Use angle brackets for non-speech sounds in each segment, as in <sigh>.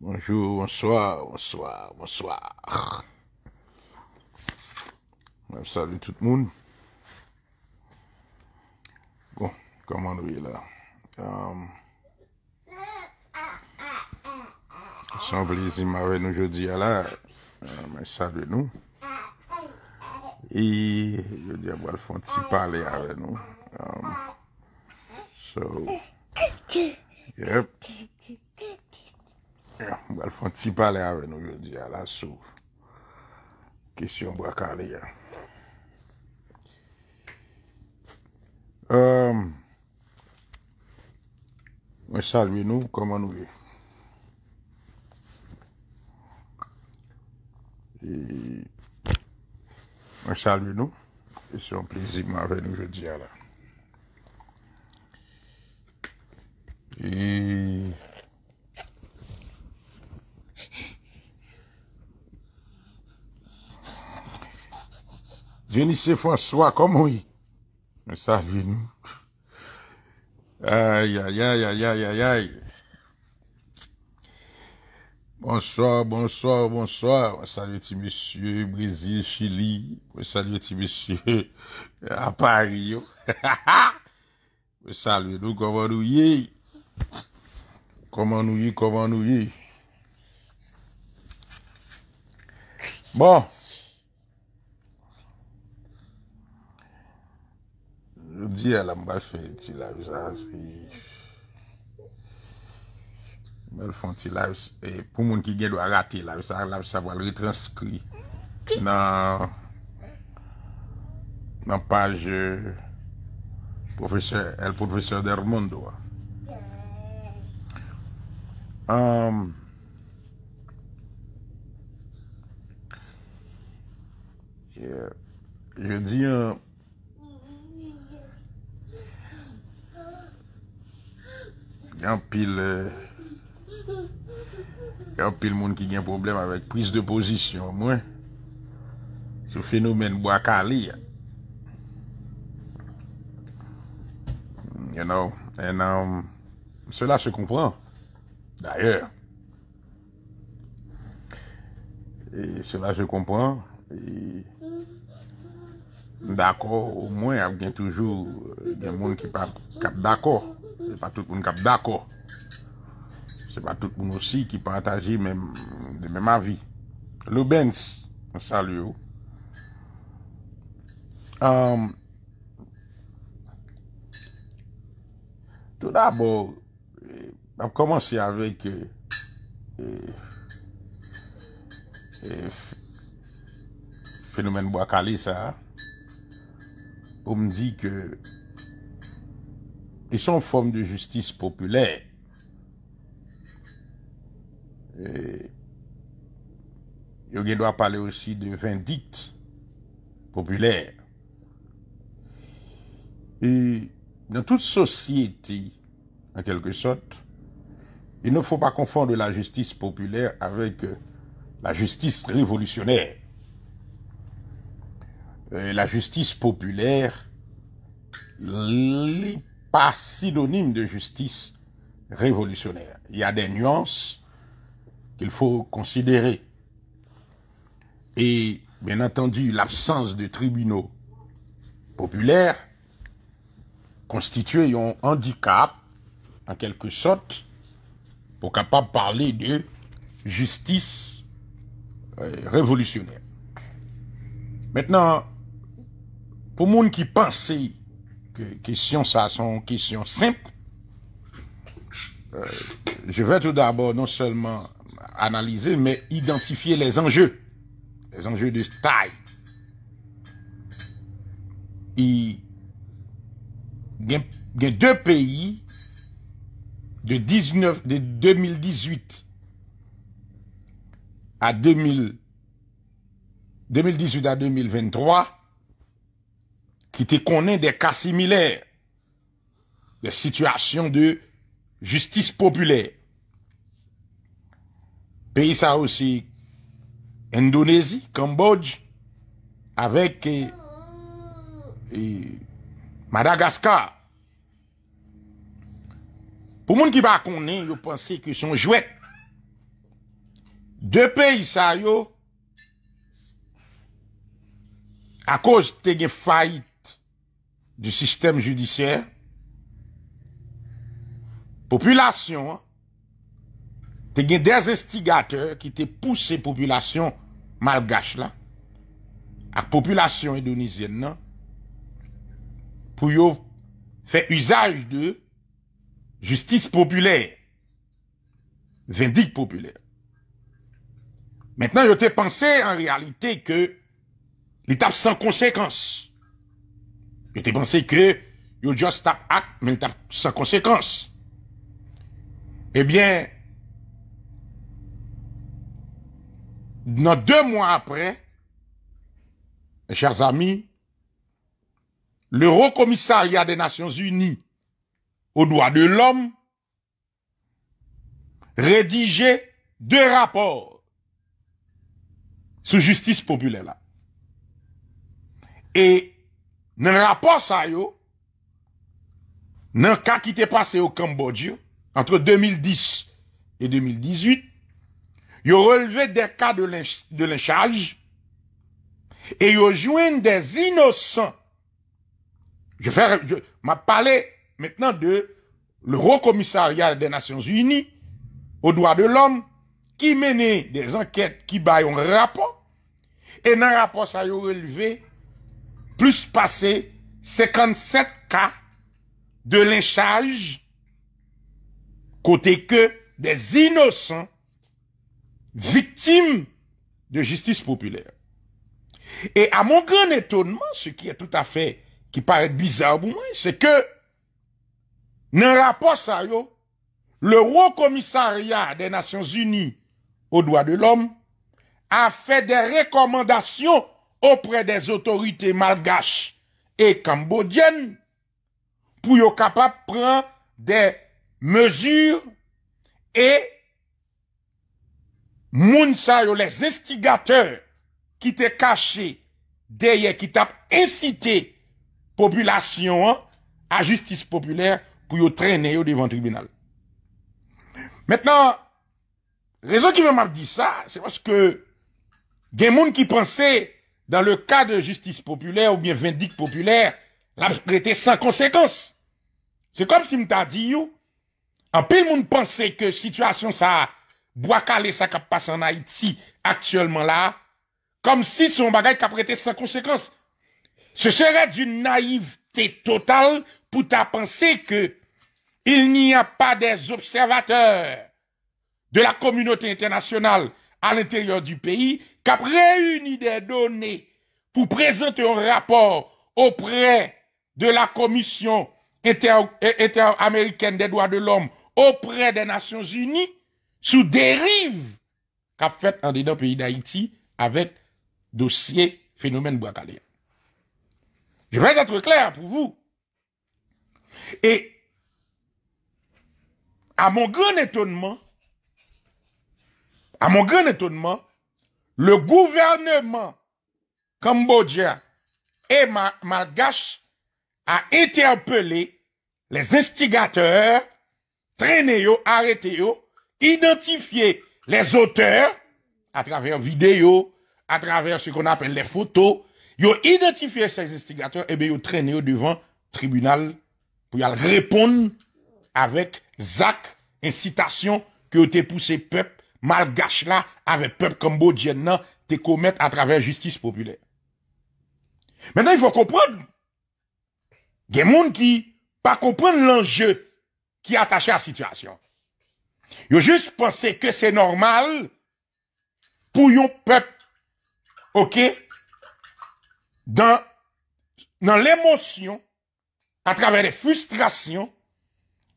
Bonjou, bonsoir, bonsoir, bonsoir Mè salve tout moun Bon, koman nou yè la euh, Samblizim avè nou jodi alè Mè salve nou Yè, jodi avò al fon ti pale avè nou euh, So Yep Ya, mwen fwant si pale ave nou yo diya la sou. Kisyon mwen akari ya. Ehm. Mwen salvi nou koman nou vi. E... Mwen salvi nou. Kisyon plizim ave nou yo diya la. E... Genise François, komon yi? Mwen salve nou. Ay, ay, ay, ay, ay, ay, ay. Bonswa, bonswa, bonswa. Mwen salve ti, monsye, Brésil, Chili. Mwen salve ti, monsye, a euh, Paris, yo. <laughs> Mwen salve nou, komon nou yi? Koman nou yi, koman nou yi? Bon, Jou diye la mba fè ti la vizansi. Mèl fwant ti la vizansi. E pou moun ki gen wakati la vizansi, la vizansi wale vizansi transkri nan page profeseur. El profeseur der moun do wak. Jou diye... Yon pil... Yon eh, pil moun ki gen problem avèk pwis de pozisyon mwen. Sou fenomen bwa kaliyan. Yon nou... Um, Yon nou... Sola se kompran. D'ayèr. Sola se kompran. D'akor mwen ap gen toujou gen moun ki kap d'akor. Ce pas tout le monde qui est d'accord. Ce n'est pas tout le monde aussi qui partage même même, même avis. le salut salue. Oh. Euh, tout d'abord, eh, on vais commencer avec le eh, eh, phénomène bois ça hein. On me dit que ils sont forme de justice populaire. Et, il doit parler aussi de vindicte populaire. Et dans toute société, en quelque sorte, il ne faut pas confondre la justice populaire avec euh, la justice révolutionnaire. Euh, la justice populaire, pas synonyme de justice révolutionnaire. Il y a des nuances qu'il faut considérer. Et bien entendu, l'absence de tribunaux populaires constitue un handicap, en quelque sorte, pour capable parler de justice euh, révolutionnaire. Maintenant, pour monde qui pense questions, ça sont questions simples. Euh, je vais tout d'abord non seulement analyser, mais identifier les enjeux. Les enjeux de taille. Il deux pays de, 19, de 2018 à 2000, 2018 à 2023 ki te konen de kase miler, de situasyon de justice populer. Pei sa osi Endonezi, Kambodj, avek eh, eh, Madagaskar. Pou moun ki pa konen, yo panse ki son jwet. De pei sa yo, akos te gen fayt, Du sistem judisyèr. Populasyon. Te gen dezestigateur. Ki te pousse populasyon. Mal gache la. Ak populasyon idounizyen nan. Pou yo. Fe usaj de. Justice populè. Vendik populè. Mètnen yo te panse en realite ke. L'etap san konsekans. S. Je te pensé que you just tap act, mais tap sans conséquence. Eh bien, dans deux mois après, chers amis, le Haut des Nations Unies aux droits de l'homme rédigeait deux rapports sur justice populaire là. Et le rapport ça, yo, le cas qui t'est passé au Cambodge entre 2010 et 2018, a relevé des cas de, lynch, de lynchage et yo joint des innocents. Je vais je, m'a maintenant de le Haut Commissariat des Nations Unies aux droits de l'homme qui menait des enquêtes qui baillent un rapport et dans rapport ça y yo relevé plus passé 57 cas de lynchage, côté que des innocents victimes de justice populaire. Et à mon grand étonnement, ce qui est tout à fait, qui paraît bizarre pour moi, c'est que, dans le rapport ça, le Haut Commissariat des Nations Unies aux droits de l'homme a fait des recommandations opre des otorite malgache e Kambodjen pou yo kapap pran de mezur e moun sa yo les estigateur ki te kache deye ki tap incite populasyon an a justice populare pou yo trene yo devan tribunal. Mètnan, rezon ki veman di sa, se woske gen moun ki pense dans le cas de justice populaire ou bien vindique populaire, l'a prêté sans conséquence. C'est comme si m'ta dit you, en pile monde penser que situation ça, bois calé ça qui passe en Haïti actuellement là, comme si son bagage qui a prêté sans conséquence. Ce serait d'une naïveté totale pour ta penser que il n'y a pas des observateurs de la communauté internationale à l'intérieur du pays, qui a réuni des données pour présenter un rapport auprès de la Commission américaine des droits de l'homme auprès des Nations Unies sous dérive qu'a fait en dedans pays d'Haïti avec dossier phénomène bois Je vais être clair pour vous. Et à mon grand étonnement, à mon grand étonnement, le gouvernement cambodgien et malgache a interpellé les instigateurs, traîné, arrêté, identifié les auteurs à travers vidéo, à travers ce qu'on appelle les photos. Ils ont identifié ces instigateurs et eh bien ils ont traîné devant tribunal pour y répondre avec ZAC, incitation que ont poussé peuple malgache là avec peuple cambodgien te commettre à travers justice populaire. Maintenant, il faut comprendre. Il y a des gens qui pas comprendre l'enjeu qui est attaché à la situation. Ils juste pensé que c'est normal pour un peuple, ok, dans, dans l'émotion, à travers les frustrations,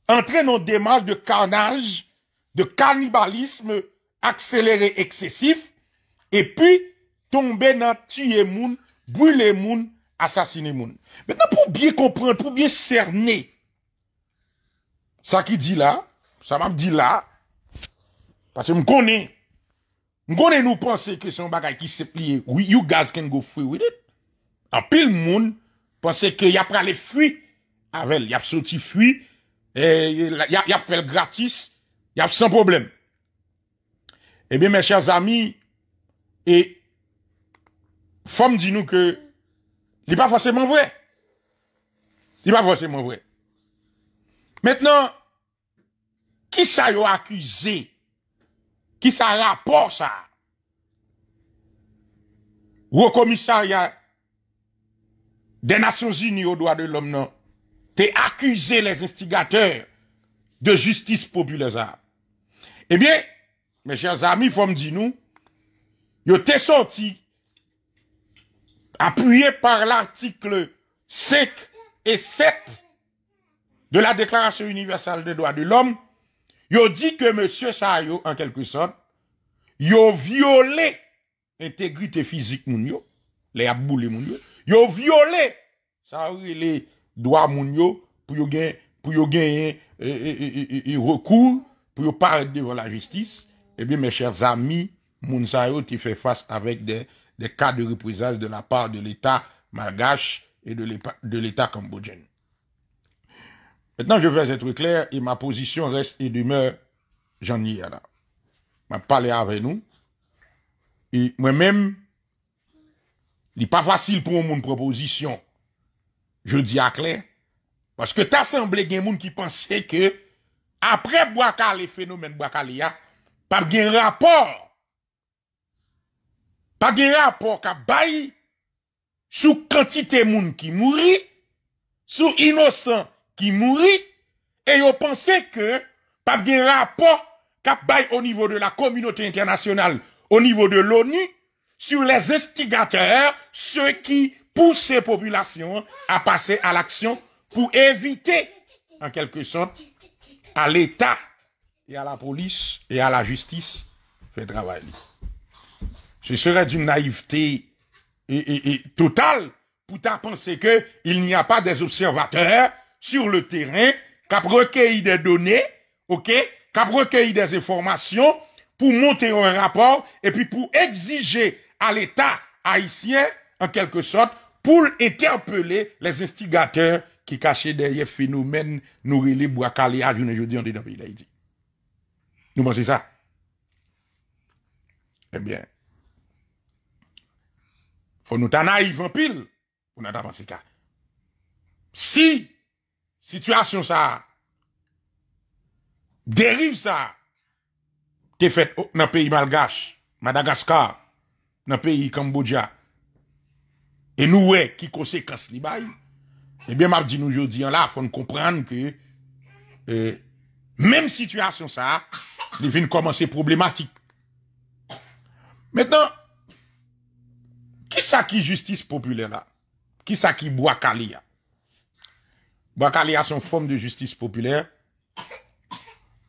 entrer dans des démarche de carnage, de cannibalisme Akselere eksesif E pi tombe nan tuye moun Bwile moun Asasine moun Mwen nan pou biye komprende Pou biye serne Sa ki di la Sa mam di la Pase m konen M konen nou pense ke son bagay ki se plie You guys can go free with it A pil moun Pense ke yap prale fui Avel yap soti fui e, Yap fel gratis Yap san probleme Eh bien, mes chers amis, et femme dit nous que n'est pas forcément vrai. n'est pas forcément vrai. Maintenant, qui ça accusé? Qui ça rapport ça? Ou au commissariat des Nations Unies aux droits de l'homme, non? T'es accusé les instigateurs de justice populaire. Eh bien, Mes chers amis, fòm di nou, yo te soti apuyé par l'article 6 et 7 de la Deklarasyon Universale des Doits de l'Homme, yo di ke M. Saryo, en kelkou son, yo viole integrite fizik moun yo, yo viole Saryo le doits moun yo pou yo genyen yi rekou, pou yo euh, euh, euh, pare de la jistis, eh bien, mes chers amis, Mounsayo qui fait face avec des, cas de reprisage de la part de l'État malgache et de l'État cambodgien. Maintenant, je vais être clair et ma position reste et demeure j'en ai là. Je parler avec nous. Et moi-même, il n'est pas facile pour mon proposition. Je dis à clair. Parce que t'as semblé qu'il des gens qui pensaient que après Boakale, phénomène Boakale, pas de rapport, pas qui rapport qui sur quantité sur monde qui mourit, sur qui qui mourit, et yo pense que pas de rapports qu'a bail au niveau de la communauté internationale, au niveau de l'ONU, sur les instigateurs, ceux qui poussent ces populations à passer à l'action pour éviter, en quelque sorte, à l'État et à la police et à la justice fait travail. Ce serait d'une naïveté et, totale pour ta penser que il n'y a pas des observateurs sur le terrain qui recueilli des données, ok, qui recueilli des informations pour monter un rapport et puis pour exiger à l'État haïtien, en quelque sorte, pour interpeller les instigateurs qui cachaient derrière phénomènes nourri les bois calés à journée jeudi en dans le pays d'Haïti. Nou pensi sa. Ebyen. Eh Fon nou ta na yi fan pil. Fon nou ta pensi ka. Si. Situasyon sa. Derive sa. Te fet nan peyi Malgache. Madagaskar. Nan peyi Kambodja. E nou wey ki konsekans li bayi. Ebyen eh mabdi nou yo diyan la. Fon komprende ke. Euh, Mem situasyon sa. Ebyen mabdi nou yo diyan la. li comment problématique. problématique. Maintenant, qui qui qui justice populaire Qui Qui ça qui Boakali ya? une ya son forme de justice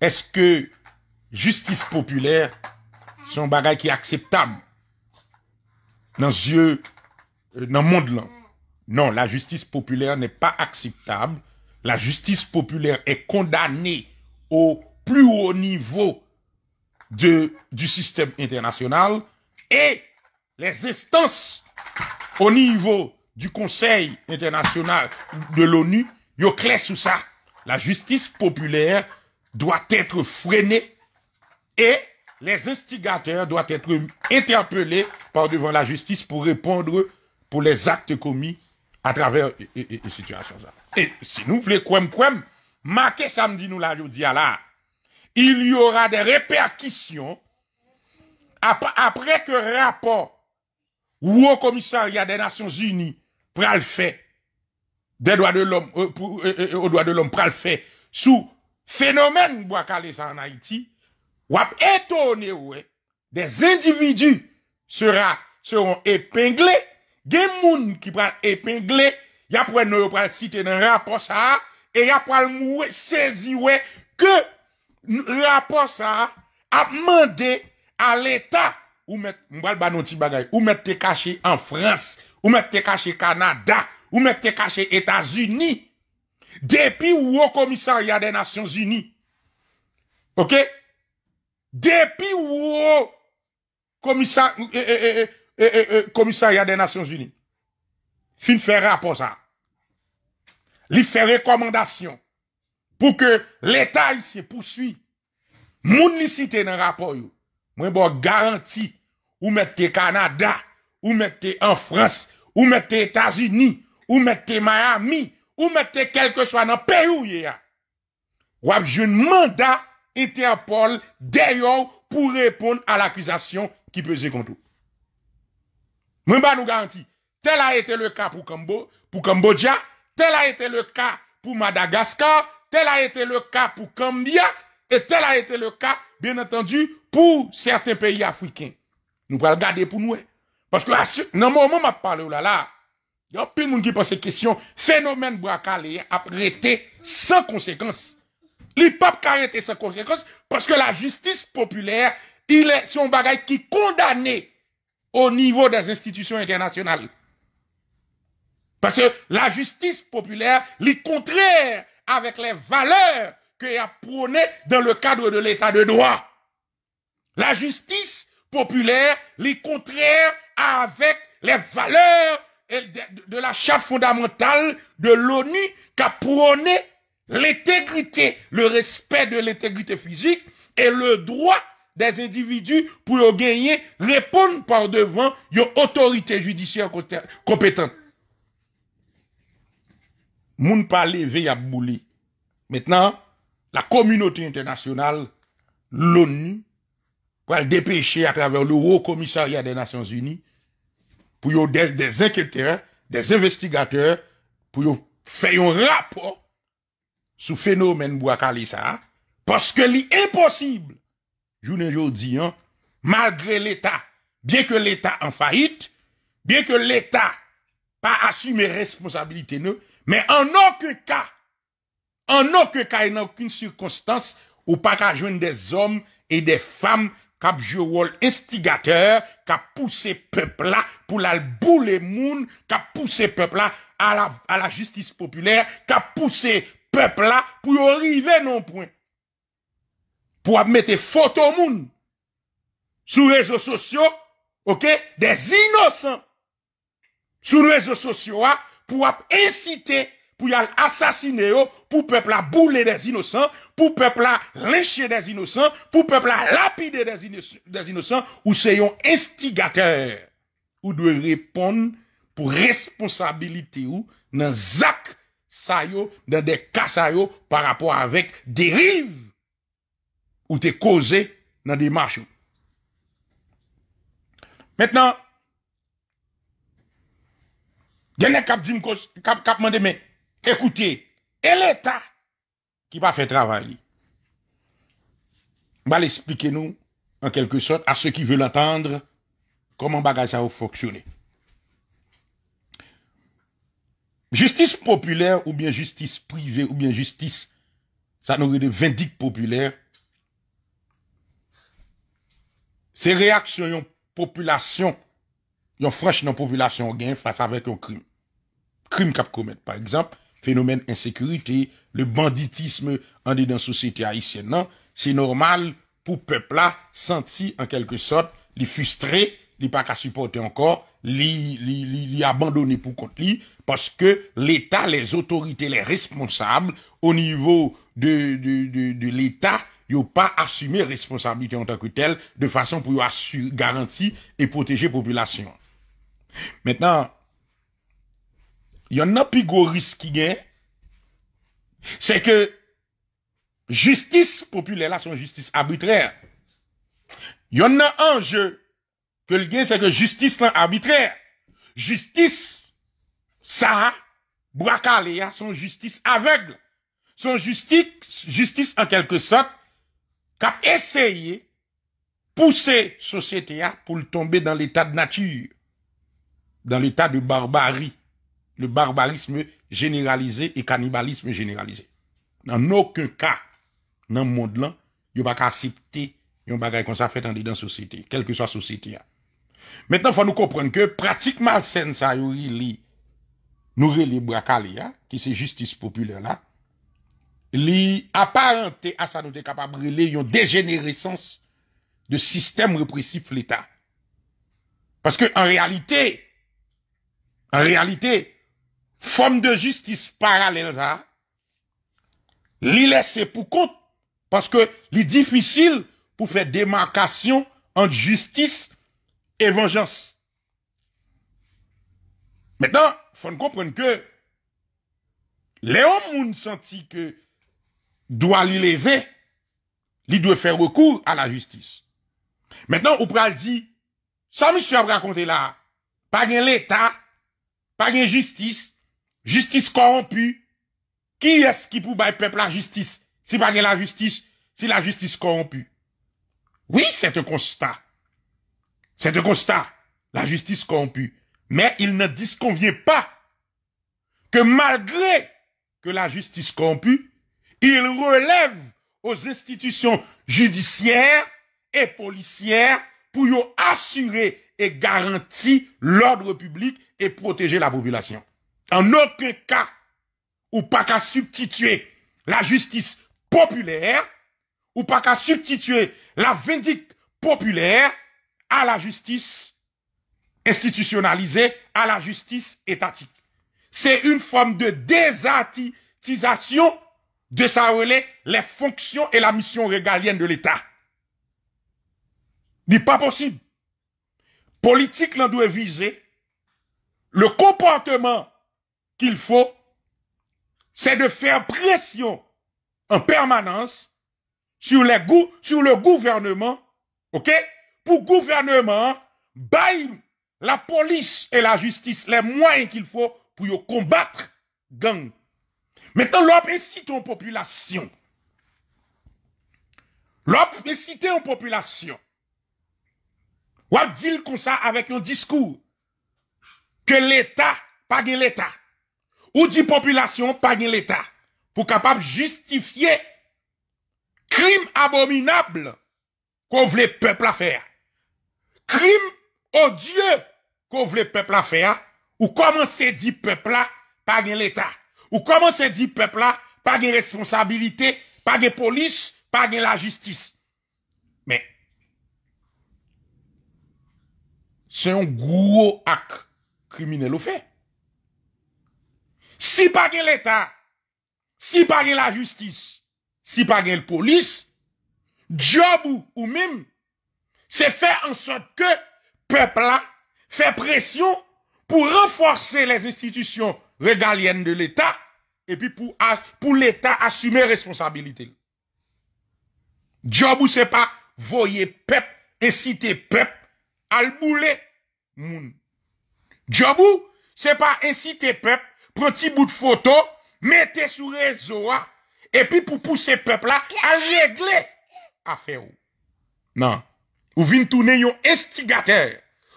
est-ce que justice populaire, son bagay est acceptable nan dans euh, nan monde-là Non, la justice populaire n'est pas acceptable. La justice populaire est condamnée au plus haut niveau de, du système international et les instances au niveau du Conseil international de l'ONU, yo clair sur ça. La justice populaire doit être freinée et les instigateurs doivent être interpellés par devant la justice pour répondre pour les actes commis à travers les situations. Et si nous voulez quoi, quoi, marquez samedi, nous là, je dis à la, il y ou ra de reperkisyon apre ke rapport ou ou komisariya de Nasyons euh, euh, euh, Uni pral fe de doa de l'om pral fe sou fenomen wakale sa an Haiti wap etone we de zindividu sera, seron epengle gen moun ki pral epengle ya pouen nou yo pral cite nan rapport sa a e ya pouen mou we sezi we ke rapport ça a demandé à l'État ou mettre ou mettre caché en France, ou mettre caché Canada, ou mettre caché États-Unis. Depuis ou au commissariat des Nations Unies. OK Depuis ou au euh, euh, euh, commissariat, des Nations Unies. Fin fait rapport ça. Il fait recommandation. pou ke l'Etat y se pouswi, moun nisite nan rapor yo, mwen bo garanti, ou mette Kanada, ou mette en Frans, ou mette Etats-Unis, ou mette Miami, ou mette kelke swa nan Peru ye ya, wap joun manda, ete apol deyo pou repon a l'akwizasyon ki pese kontou. Mwen ba nou garanti, tel a ete le ka pou Kambodja, tel a ete le ka pou Madagaskar, tel a été le cas pour Cambia et tel a été le cas, bien entendu, pour certains pays africains. Nous allons garder pour nous. Hein. Parce que, dans le moment où je parle oh là, il y a plus de monde qui pose que ce Phénomène bracalé a arrêté sans conséquence. L'IPAP a arrêté sans conséquence parce que la justice populaire, il est son bagage qui est condamné au niveau des institutions internationales. Parce que la justice populaire, le contraire avec les valeurs qu'il a prônées dans le cadre de l'état de droit. La justice populaire, les contraire avec les valeurs de la charte fondamentale de l'ONU qui a prôné l'intégrité, le respect de l'intégrité physique et le droit des individus pour gagner, répondre par devant une autorité judiciaire compétente. Moun pa leve ya boule. Metnan, la komunote internasyonal, l'ONU, pou al depeshe a travèl l'Euro-Komisariya de Nasyons-Uni, pou yo dezenketeur, dezenvestigateur, pou yo fè yon rapor sou fenomen mou akali sa, poske li e posib! Joun en joun di, malgre l'Etat, byen ke l'Etat an faite, byen ke l'Etat pa asume responsabilite nou, Men anon ke ka, anon ke ka enok kine sirkonstans ou pa ka jwen de zom e de fam kap jowol estigateur kap pou se pep la pou albou le moun, kap pou se pep la a la justice popüler, kap pou se pep la pou yo rive nonpwen. Pou ap mette fotou moun sou rezo sosyo, ok, de zinosan. Sou rezo sosyo a pou ap incite pou yal asasine yo, pou pepla boule de zinousan, pou pepla leche de zinousan, pou pepla lapide de zinousan, ou se yon instigater, ou dwe repon pou responsabilite yo, nan zak sa yo, nan de kasa yo, par rapport avèk derive, ou te koze nan de march yo. Mètnen an, Genè kap di mkos, kap mande men, ekoute, e l'Etat ki pa fè travay li. Bal esplike nou, an kelke sot, a se ki ve l'atandre, koman bagaj sa ou foksyone. Justis popüler ou bien justis privé ou bien justis, sa nou re de vendik popüler, se reaksyon yon population, yon fwesh nan population gen fwa sa vek yon krim. Crime cap commettre, par exemple, phénomène insécurité, le banditisme en dans la société haïtienne, non, c'est normal pour peuple là, senti en quelque sorte, les frustrés, les pas qu'à supporter encore, les, abandonner pour compte lui, parce que l'État, les autorités, les responsables, au niveau de, de, de, l'État, n'ont pas assumé responsabilité en tant que telle, de façon pour assurer, garantir et protéger population. Maintenant, y a a qui qui gen, C'est que justice populaire la son justice arbitraire. Il y jeu que un jeu que que justice là, arbitraire. Justice ça, brakale hein, c'est son justice aveugle. Son justice, justice en quelque sorte, qu'a essayé pousser société hein, pour tomber dans l'état de nature, dans l'état de barbarie le barbarisme généralisé et cannibalisme généralisé. Dans aucun cas, dans le monde là, il pas accepter un bagage comme ça fait dans la société, quelle que soit la société. Maintenant, faut nous comprendre que pratiquement malsaine, ça nous les bracali hein, qui c'est justice populaire là, li apparenté à ça nous est capable de une dégénérescence de système répressif l'État. Parce que en réalité, en réalité, forme de justice parallèle ça, L'y laisser pour compte, parce que li difficile pour faire démarcation entre justice et vengeance. Maintenant, faut comprendre que Léon hommes senti que doit l'y léser, doit faire recours à la justice. Maintenant, on dit. dire, ça monsieur a raconté là, pas l'État, Par une justice, justice corrompue. Qui est-ce qui peut bailler peuple la justice? Si pas la justice, si la justice corrompue. Oui, c'est un constat. C'est un constat. La justice corrompue. Mais il ne disconvient pas que malgré que la justice corrompue, il relève aux institutions judiciaires et policières pour assurer et garantir l'ordre public et protéger la population. En aucun cas, ou pas qu'à substituer la justice populaire, ou pas qu'à substituer la vindicte populaire à la justice institutionnalisée, à la justice étatique. C'est une forme de désartisation de sa relais les fonctions et la mission régalienne de l'État. N'est pas possible. Politique l'on doit viser le comportement qu'il faut, c'est de faire pression en permanence sur, les goûts, sur le gouvernement, ok? Pour gouvernement, baille la police et la justice les moyens qu'il faut pour combattre gang. Maintenant, l'homme incite en population. L'homme incite en population. Ou dit comme ça avec un discours que l'État, pas l'État. Ou di populasyon pa gen l'Etat pou kapap justifiye krim abominable kon vle pepl a fè. Krim odye kon vle pepl a fè ou koman se di pepl a pa gen l'Etat. Ou koman se di pepl a pa gen responsabilite, pa gen polis, pa gen la justis. Men, se yon gwo ak krimine lou fè. Si pas que l'État, si pas la justice, si pas que la police, job ou, ou même, c'est faire en sorte que peuple là fait pression pour renforcer les institutions régaliennes de l'État et puis pour, pour l'État assumer responsabilité. Job ou c'est pas voyer peuple, inciter peuple à le bouler moun. Job ou c'est pas inciter peuple petit bout de photo, mettez sur réseau, hein. et puis pour pousser le peuple là à régler L'affaire. Non. Ou vin tourner un instigateur.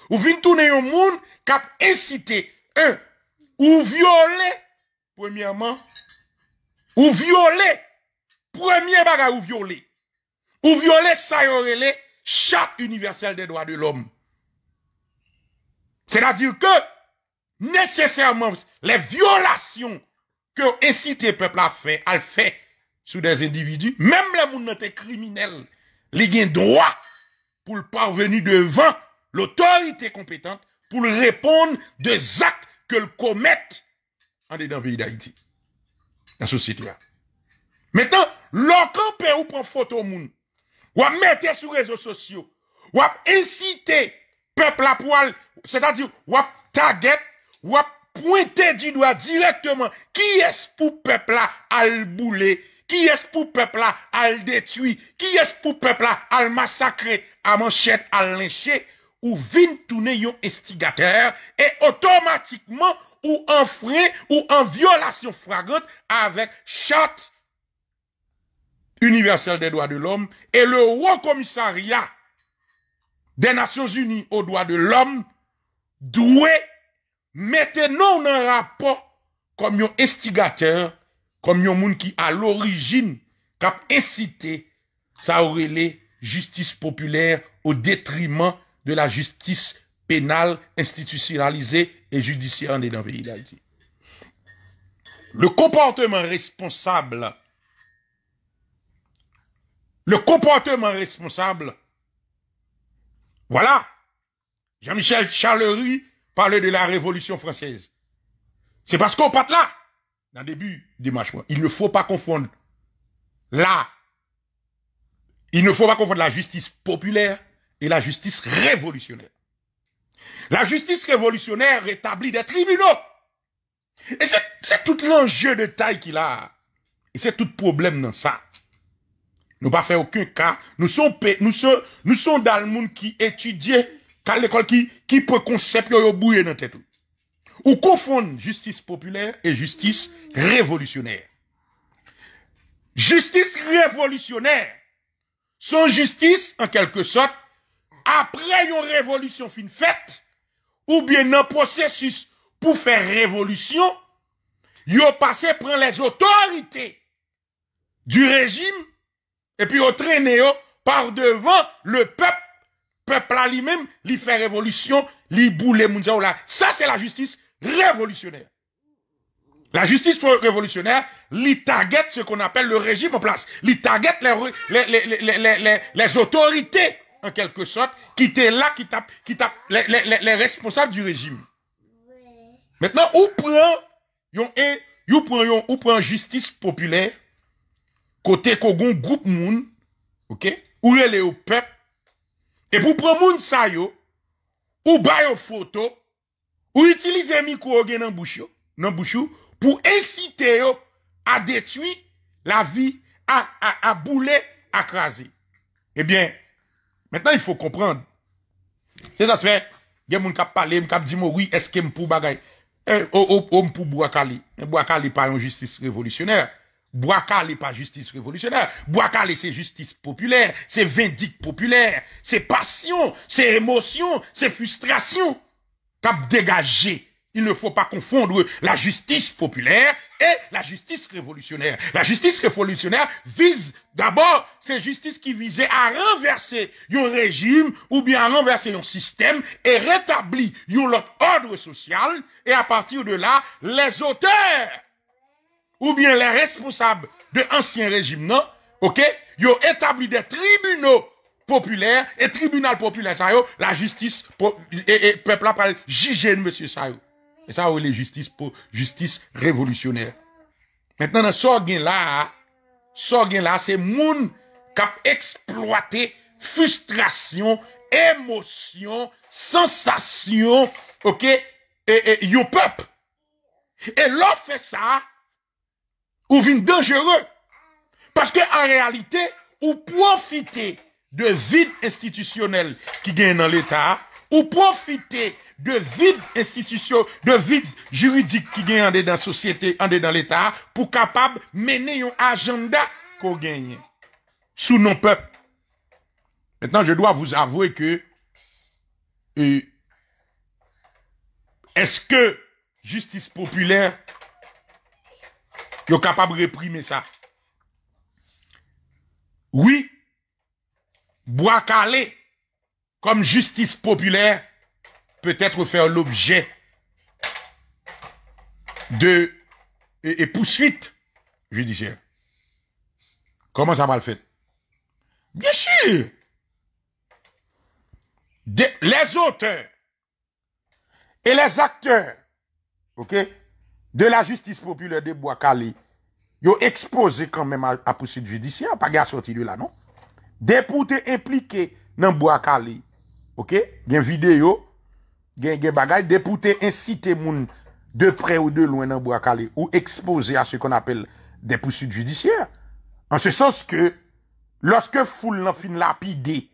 Ou vin tourner un monde qui a incité un ou violer premièrement ou violer premier bagage ou violer. Ou violer ça yorele, chaque universel des droits de l'homme. C'est-à-dire que nécessairement les violations que le peuple à faire, à faire sur des individus, même les gens criminelle criminels, les ont droit pour le parvenir devant l'autorité compétente pour répondre des actes que le commettent en dedans pays d'Haïti. Dans société Maintenant, l'encampé ou prend photo au monde, ou mettre sur les réseaux sociaux, ou inciter inciter peuple à poil, c'est-à-dire, ou target ou à pointer du doigt directement qui est ce pour peuple là à le bouler, qui est ce pour peuple là à le détruire, qui est ce pour peuple là à le massacrer, à manchette, à lyncher, ou vin tourner un instigateur et automatiquement ou en frein ou en violation flagrante avec charte universelle des droits de l'homme et le haut commissariat des Nations Unies aux droits de l'homme doit mettez-nous dans rapport comme un instigateur, comme un monde qui à l'origine, incité, ça aurait justice populaire au détriment de la justice pénale institutionnalisée et judiciaire dans le pays d'Haïti. Le comportement responsable, le comportement responsable, voilà, Jean-Michel Charlerie parler de la Révolution française. C'est parce qu'on part là, dans le début du match. Il ne faut pas confondre là. Il ne faut pas confondre la justice populaire et la justice révolutionnaire. La justice révolutionnaire rétablit des tribunaux. Et c'est tout l'enjeu de taille qu'il a. Et c'est tout problème dans ça. Nous pas faire aucun cas. Nous sommes, nous sommes, nous sommes dans le monde qui étudiait Kal dekol ki pe konsep yo yo bouye nan tetou. Ou konfon justice populer e justice revolusioner. Justice revolusioner son justice, an kelke sot, apre yo revolution fin fèt, ou bien nan prosesus pou fè revolution, yo pase pren les autorité du rejim, epi yo trene yo par devan le pep peuple lui-même, lui fait révolution, lui boule mounzao là. Ça, c'est la justice révolutionnaire. La justice révolutionnaire, lui target ce qu'on appelle le régime en place. Lui target les, les, les, autorités, en quelque sorte, qui étaient là, qui tapent, qui tape les, responsables du régime. Maintenant, où prend, yon, e, justice populaire, côté qu'on groupe moun, ok, où est le peuple, et pour prendre moun sa yo, ou ba yo photo, ou utiliser micro dans bouche nan pour inciter à détruire la vie, à, à, à bouler, à craser. Eh bien, maintenant il faut comprendre. C'est ça fait, il y a moun kap parle, kap dit oui, est-ce que m'pou bagay? Eh, oh, oh, oh m'pou bouakali, bouakali pas une justice révolutionnaire. Boycott n'est pas justice révolutionnaire. Calé, c'est justice populaire, c'est vindicte populaire, c'est passion, c'est émotion, c'est frustration. Cap dégagé. Il ne faut pas confondre la justice populaire et la justice révolutionnaire. La justice révolutionnaire vise d'abord, ces justice qui visait à renverser un régime ou bien à renverser un système et rétablir un ordre social. Et à partir de là, les auteurs ou bien les responsables de l'ancien régime, non? OK? Ils ont établi des tribunaux populaires et tribunal populaire, ça y est, la justice et, le peuple a parlé juger monsieur ça est. Et ça, les justice pour justice révolutionnaire. Maintenant, dans ce là, ce là, c'est moun qui a exploité frustration, émotion, sensation, ok, et, et, peuple. Et l'on fait ça, ou vin dangereux. Parce que en réalité, ou profiter de vide institutionnel qui gagne dans l'État, ou profiter de vide institution, de vide juridique qui gagne dans la société, dans l'État, pour capable mener un agenda qu'on gagne sous nos peuples. Maintenant, je dois vous avouer que euh, est-ce que justice populaire est capable de réprimer ça. Oui, bois calé, comme justice populaire, peut être faire l'objet de et, et poursuite Comment ça va le faire Bien sûr. les auteurs et les acteurs, ok, de la justice populaire de Bois-Calais, yo exposé quand même à, à poursuite judiciaire, pas gars sorti de là, non? Député impliqué dans Bois-Calais, ok? Gen vidéo, gen, bagaille, député incité moun de près ou de loin dans bois ou exposé à ce qu'on appelle des poursuites judiciaires. En ce sens que, lorsque foule l'en fin lapidé,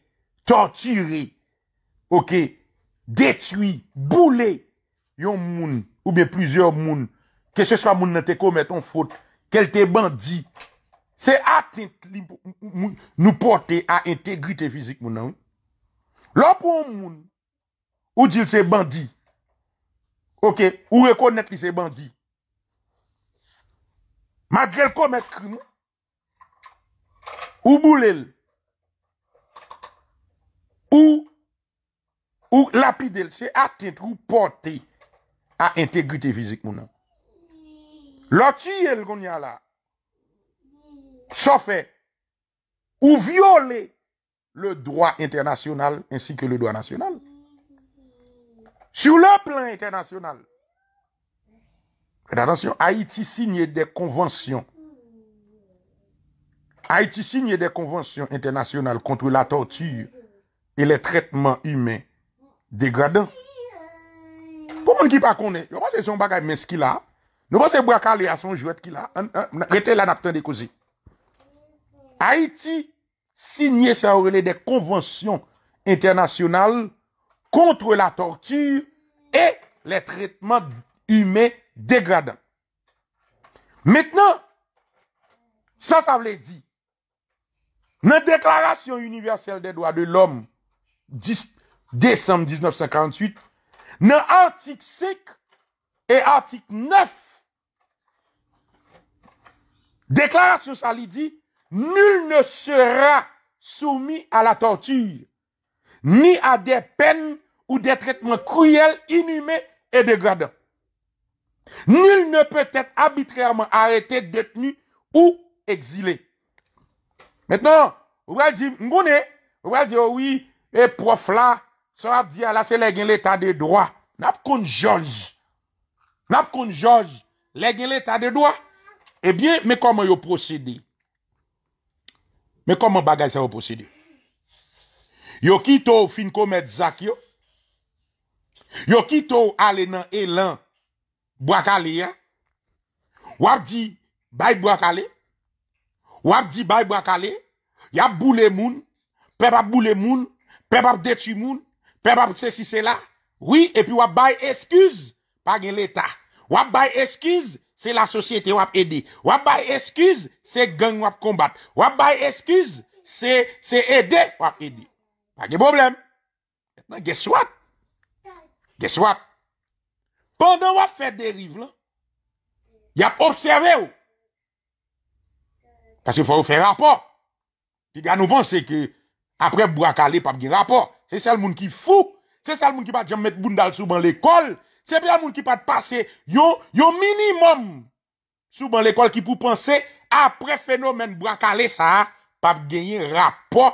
torturé, ok, détruit, boulé, yon moun, ou bien plusieurs moun, ke se swa moun nan te komet on fote, kel te bandi, se atint li moun nou porte a integrite fizik moun nan ou. Lopou moun, ou dil se bandi, ou rekonek li se bandi, magrel komet kri nou, ou moul el, ou lapidel se atint ou porte a integrite fizik moun nan ou. La tuye el goun ya la. Sofe. Ou viole. Le droit international. Ensi ke le droit national. Sou la plan international. Fede atensyon. Haiti signye de konwansyon. Haiti signye de konwansyon international. Kontwe la torture. E le tretman humen. Degradant. Pou moun ki pa konen. Yo pan se son bagay meski la. Nou ba se braka li a son jwet ki la, mwen a krete la napten de kozi. Haiti, sinye sa orle de konwensyon internasyonal kontre la tortur e le tretman hume degradant. Metnen, sa sa vle di, nan deklarasyon universel de doa de l'om december 1958, nan artik sek e artik nef Déclaration, ça lui dit, nul ne sera soumis à la torture, ni à des peines ou des traitements cruels, inhumains et dégradants. Nul ne peut être arbitrairement arrêté, détenu ou exilé. Maintenant, vous allez dire, vous allez dire, oh oui, et prof là, ça va dire, là, c'est l'état de droit. N'a pas juge, N'a pas juge. L'état de droit. Ebyen, me koman yo prosedi? Me koman bagay se yo prosedi? Yo ki tou fin komet Zak yo? Yo ki tou alenan elan Bwakale ya? Wap di, bay Bwakale? Wap di, bay Bwakale? Ya boule moun? Pebap boule moun? Pebap detu moun? Pebap se si se la? Oui, e pi wap bay eskiz? Pange l'Etat. Wap bay eskiz? Wap bay eskiz? Se la sosyete wap edi. Wap bay eskiz, se gen wap kombat. Wap bay eskiz, se edi wap edi. Pake boblem. Gess wak. Gess wak. Pendan wap fè deriv lan, yap observè wou. Pase fò wou fè rapor. Pi gwa nou bon se ke, apre pou akale pap gè rapor. Se sel moun ki fou. Se sel moun ki pat jèm met bundal sou ban l'ekol. Sebe a moun ki pat pase, yo minimum sou ban lekol ki pou panse apre fenomen brakale sa, pap genye rapor.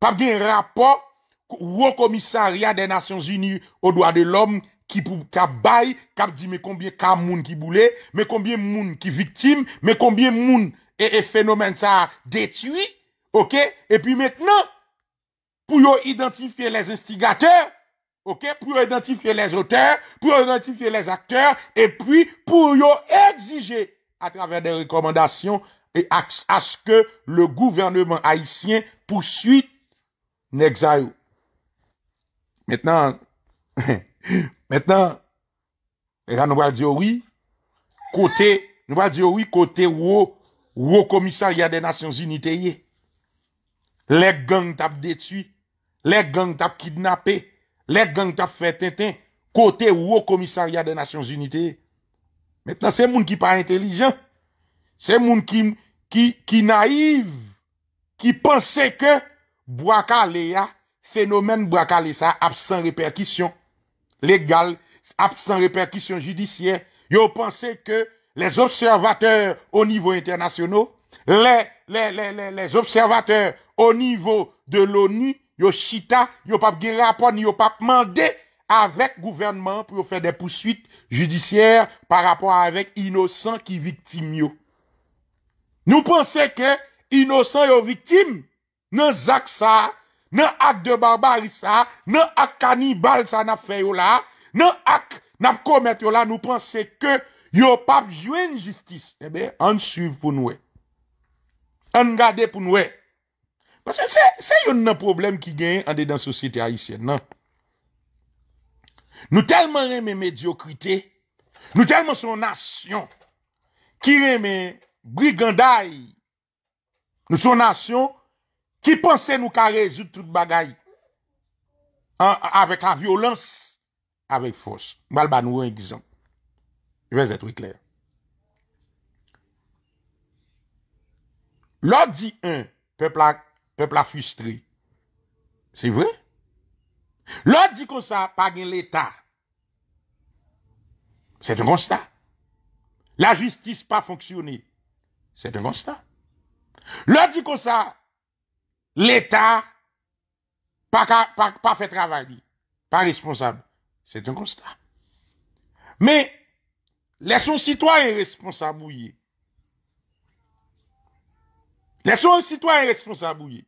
Pap genye rapor, wou komissaria de Nasyon Zini o doa de lom ki pou kap bay, kap di me konbye kam moun ki boule, me konbye moun ki viktim, me konbye moun e, e fenomen sa detui, ok? E pi metnen, pou yo identifiye les instigateur. pou identifye les auteurs, pou identifye les akteurs, et puis pou yo exige a travers des recommandations et à ce que le gouvernement haïtien poursuit un exil. Maintenant, <laughs> maintenant, nous allons dire oui, côté, nous allons dire oui, côté ou au commissariat des Nations Unitées, les gangs tap détuit, les gangs tap kidnappé, les gangs qui fait Tintin, côté ou au commissariat des Nations Unies. Maintenant, c'est monde qui pas intelligent. C'est monde qui, qui, qui naïve, qui pensait que Boakalea, phénomène ça absent répercussion légale, absent répercussion judiciaire. Yo pensait que les observateurs au niveau international, les, les, les, les observateurs au niveau de l'ONU, yo chita, yo pape gire apon, yo pape mande avèk gouvernman pou yo fè de poussuit judisyèr par apon avèk inosan ki viktim yo. Nou panse ke inosan yo viktim, nan zak sa, nan ak de barbarisa, nan ak kanibal sa nap fè yo la, nan ak nap komet yo la, nou panse ke yo pape jwen justice, ebe, eh an suv pou noue, an gade pou noue, Se yon nan problem ki gen an de dan sosyete haisyen nan. Nou telman reme mediokrite, nou telman son nasyon ki reme briganday nou son nasyon ki pense nou ka rezout tout bagay avèk la violans avèk fos. Mwal ba nou an gizan. Yon vè zè trou kler. Lò di an peplak peuple a frustré. C'est vrai? L'autre dit comme ça, pas l'État. C'est un constat. La justice pas fonctionné. C'est un constat. L'autre dit comme ça, l'État pas, pas, pas fait travail, pas responsable. C'est un constat. Mais, laissons citoyens responsables Lè sou yon sitwa yon responsabouye.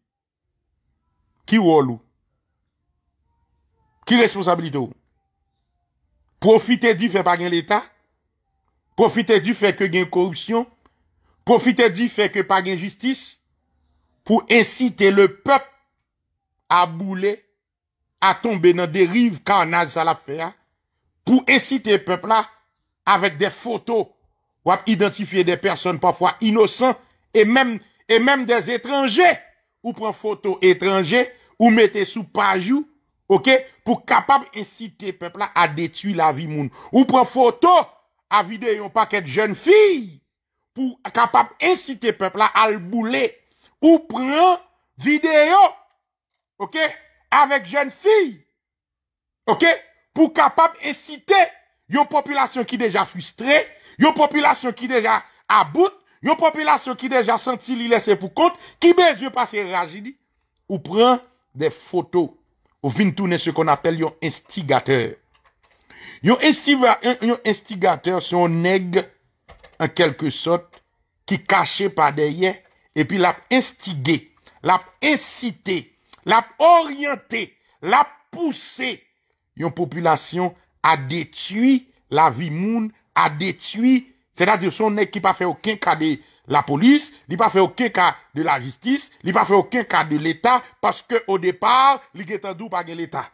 Ki wò lou? Ki responsabili tou? Profite di fè pa gen l'Etat? Profite di fè ke gen korupsyon? Profite di fè ke pa gen jistis? Pou ensite le pep a boule a tombe nan derive ka an al sal ap fè ya? Pou ensite pep la avèk de foto wap identifiye de person pafwa inosan e mèm E menm des etranje, ou pren foto etranje, ou mette sou pajou, ok, pou kapab incite pepla a detui la vi moun. Ou pren foto a videyo yon paket jen fi, pou kapab incite pepla a lboule, ou pren video, ok, avek jen fi, ok, pou kapab incite yon populasyon ki deja fustre, yon populasyon ki deja about, yon populasyon ki deja senti li lese pou kont, ki beze yon pase rajidi, ou pren de foto, ou vintoune se kon apel yon instigateur. Yon instigateur se on neg an kelke sot ki kache pa deye, epi lap instige, lap incite, lap oryante, lap pousse, yon populasyon a detui la vi moun, a detui C'est-à-dire, son qui n'a fait aucun cas de la police, il n'a pas fait aucun cas de la justice, il n'a pas fait aucun cas de l'État, parce que au départ, il était doux par l'État.